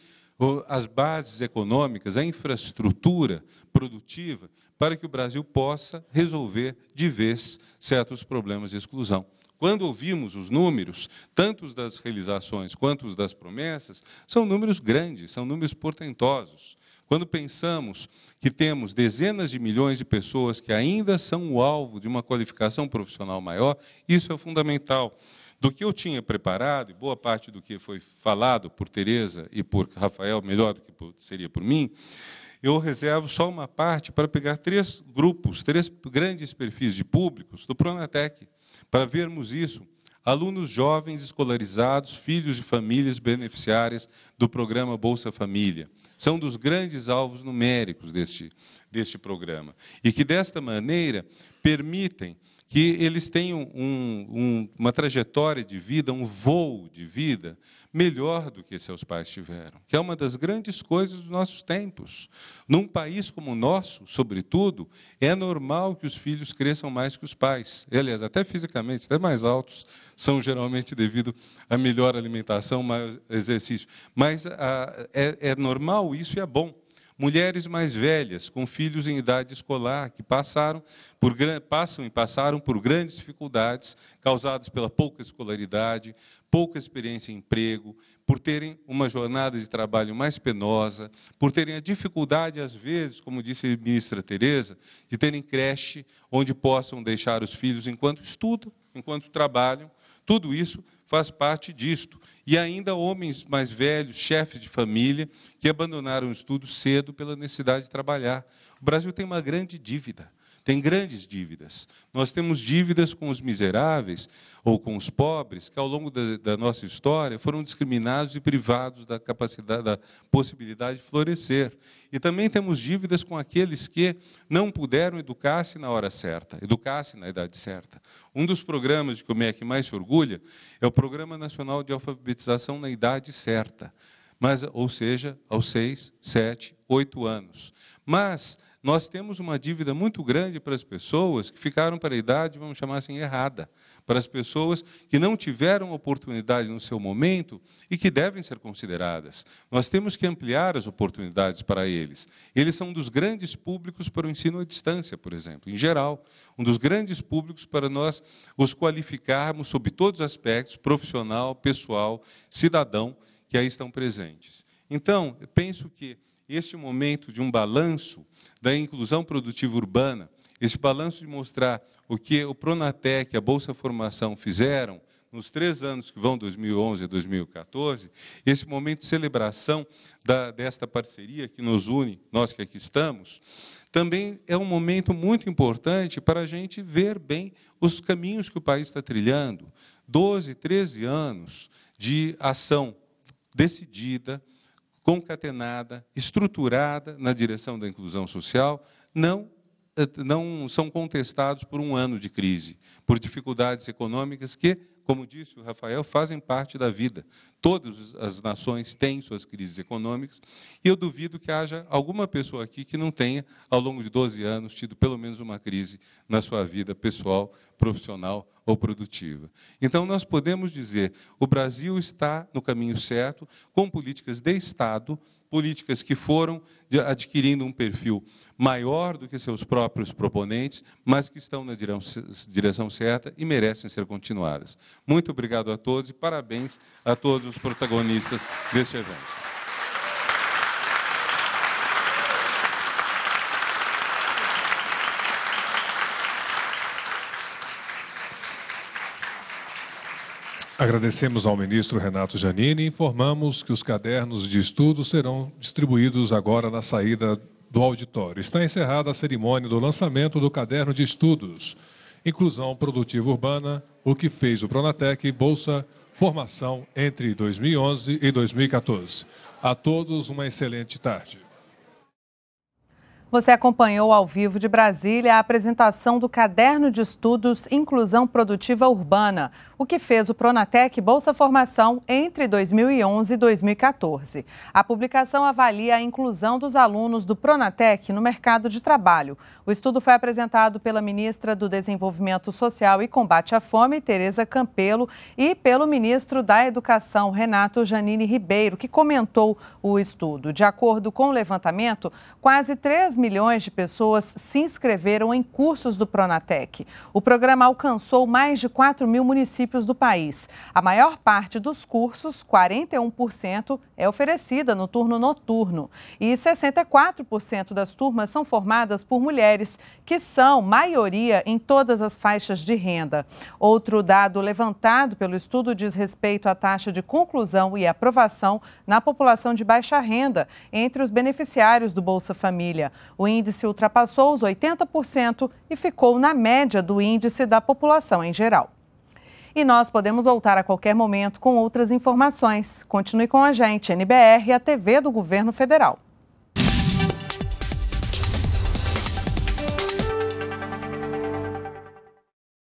[SPEAKER 6] as bases econômicas, a infraestrutura produtiva, para que o Brasil possa resolver de vez certos problemas de exclusão. Quando ouvimos os números, tanto das realizações quanto das promessas, são números grandes, são números portentosos. Quando pensamos que temos dezenas de milhões de pessoas que ainda são o alvo de uma qualificação profissional maior, isso é fundamental. Do que eu tinha preparado, e boa parte do que foi falado por Tereza e por Rafael, melhor do que seria por mim, eu reservo só uma parte para pegar três grupos, três grandes perfis de públicos do Pronatec, para vermos isso. Alunos jovens escolarizados, filhos de famílias beneficiárias do programa Bolsa Família. São dos grandes alvos numéricos deste, deste programa. E que, desta maneira, permitem que eles tenham um, um, uma trajetória de vida, um voo de vida melhor do que seus pais tiveram, que é uma das grandes coisas dos nossos tempos. Num país como o nosso, sobretudo, é normal que os filhos cresçam mais que os pais. aliás, até fisicamente, até mais altos, são geralmente devido a melhor alimentação, mais exercício. Mas a, ah, é, é normal isso e é bom mulheres mais velhas, com filhos em idade escolar, que passaram por, passam e passaram por grandes dificuldades causadas pela pouca escolaridade, pouca experiência em emprego, por terem uma jornada de trabalho mais penosa, por terem a dificuldade, às vezes, como disse a ministra Tereza, de terem creche onde possam deixar os filhos enquanto estudam, enquanto trabalham. Tudo isso faz parte disto. E ainda homens mais velhos, chefes de família, que abandonaram o estudo cedo pela necessidade de trabalhar. O Brasil tem uma grande dívida tem grandes dívidas. Nós temos dívidas com os miseráveis ou com os pobres, que ao longo da, da nossa história foram discriminados e privados da capacidade, da possibilidade de florescer. E também temos dívidas com aqueles que não puderam educar-se na hora certa, educar-se na idade certa. Um dos programas de que o MEC mais se orgulha é o Programa Nacional de Alfabetização na Idade Certa, mas, ou seja, aos seis, sete, oito anos. Mas nós temos uma dívida muito grande para as pessoas que ficaram para a idade, vamos chamar assim, errada. Para as pessoas que não tiveram oportunidade no seu momento e que devem ser consideradas. Nós temos que ampliar as oportunidades para eles. Eles são um dos grandes públicos para o ensino à distância, por exemplo, em geral. Um dos grandes públicos para nós os qualificarmos sob todos os aspectos, profissional, pessoal, cidadão, que aí estão presentes. Então, penso que este momento de um balanço da inclusão produtiva urbana, este balanço de mostrar o que o Pronatec e a Bolsa Formação fizeram nos três anos que vão, 2011 a 2014, esse momento de celebração da, desta parceria que nos une, nós que aqui estamos, também é um momento muito importante para a gente ver bem os caminhos que o país está trilhando. 12, 13 anos de ação decidida, concatenada, estruturada na direção da inclusão social, não, eh, não são contestados por um ano de crise, por dificuldades econômicas que, como disse o Rafael, fazem parte da vida. Todas as nações têm suas crises econômicas, e eu duvido que haja alguma pessoa aqui que não tenha, ao longo de 12 anos, tido pelo menos uma crise na sua vida pessoal, profissional ou produtiva. Então, nós podemos dizer: o Brasil está no caminho certo, com políticas de Estado, políticas que foram adquirindo um perfil maior do que seus próprios proponentes, mas que estão na direção certa e merecem ser continuadas. Muito obrigado a todos e parabéns a todos os protagonistas deste evento.
[SPEAKER 2] Agradecemos ao ministro Renato Janini e informamos que os cadernos de estudo serão distribuídos agora na saída do auditório. Está encerrada a cerimônia do lançamento do caderno de estudos Inclusão Produtiva Urbana, o que fez o Pronatec Bolsa Formação entre 2011 e 2014. A todos uma excelente tarde.
[SPEAKER 1] Você acompanhou ao vivo de Brasília a apresentação do Caderno de Estudos Inclusão Produtiva Urbana, o que fez o Pronatec Bolsa Formação entre 2011 e 2014. A publicação avalia a inclusão dos alunos do Pronatec no mercado de trabalho. O estudo foi apresentado pela ministra do Desenvolvimento Social e Combate à Fome, Tereza Campelo, e pelo ministro da Educação, Renato Janine Ribeiro, que comentou o estudo. De acordo com o levantamento, quase 3 mil milhões de pessoas se inscreveram em cursos do Pronatec. O programa alcançou mais de 4 mil municípios do país. A maior parte dos cursos, 41%, é oferecida no turno noturno. E 64% das turmas são formadas por mulheres, que são maioria em todas as faixas de renda. Outro dado levantado pelo estudo diz respeito à taxa de conclusão e aprovação na população de baixa renda entre os beneficiários do Bolsa Família. O índice ultrapassou os 80% e ficou na média do índice da população em geral. E nós podemos voltar a qualquer momento com outras informações. Continue com a gente, NBR, a TV do Governo Federal.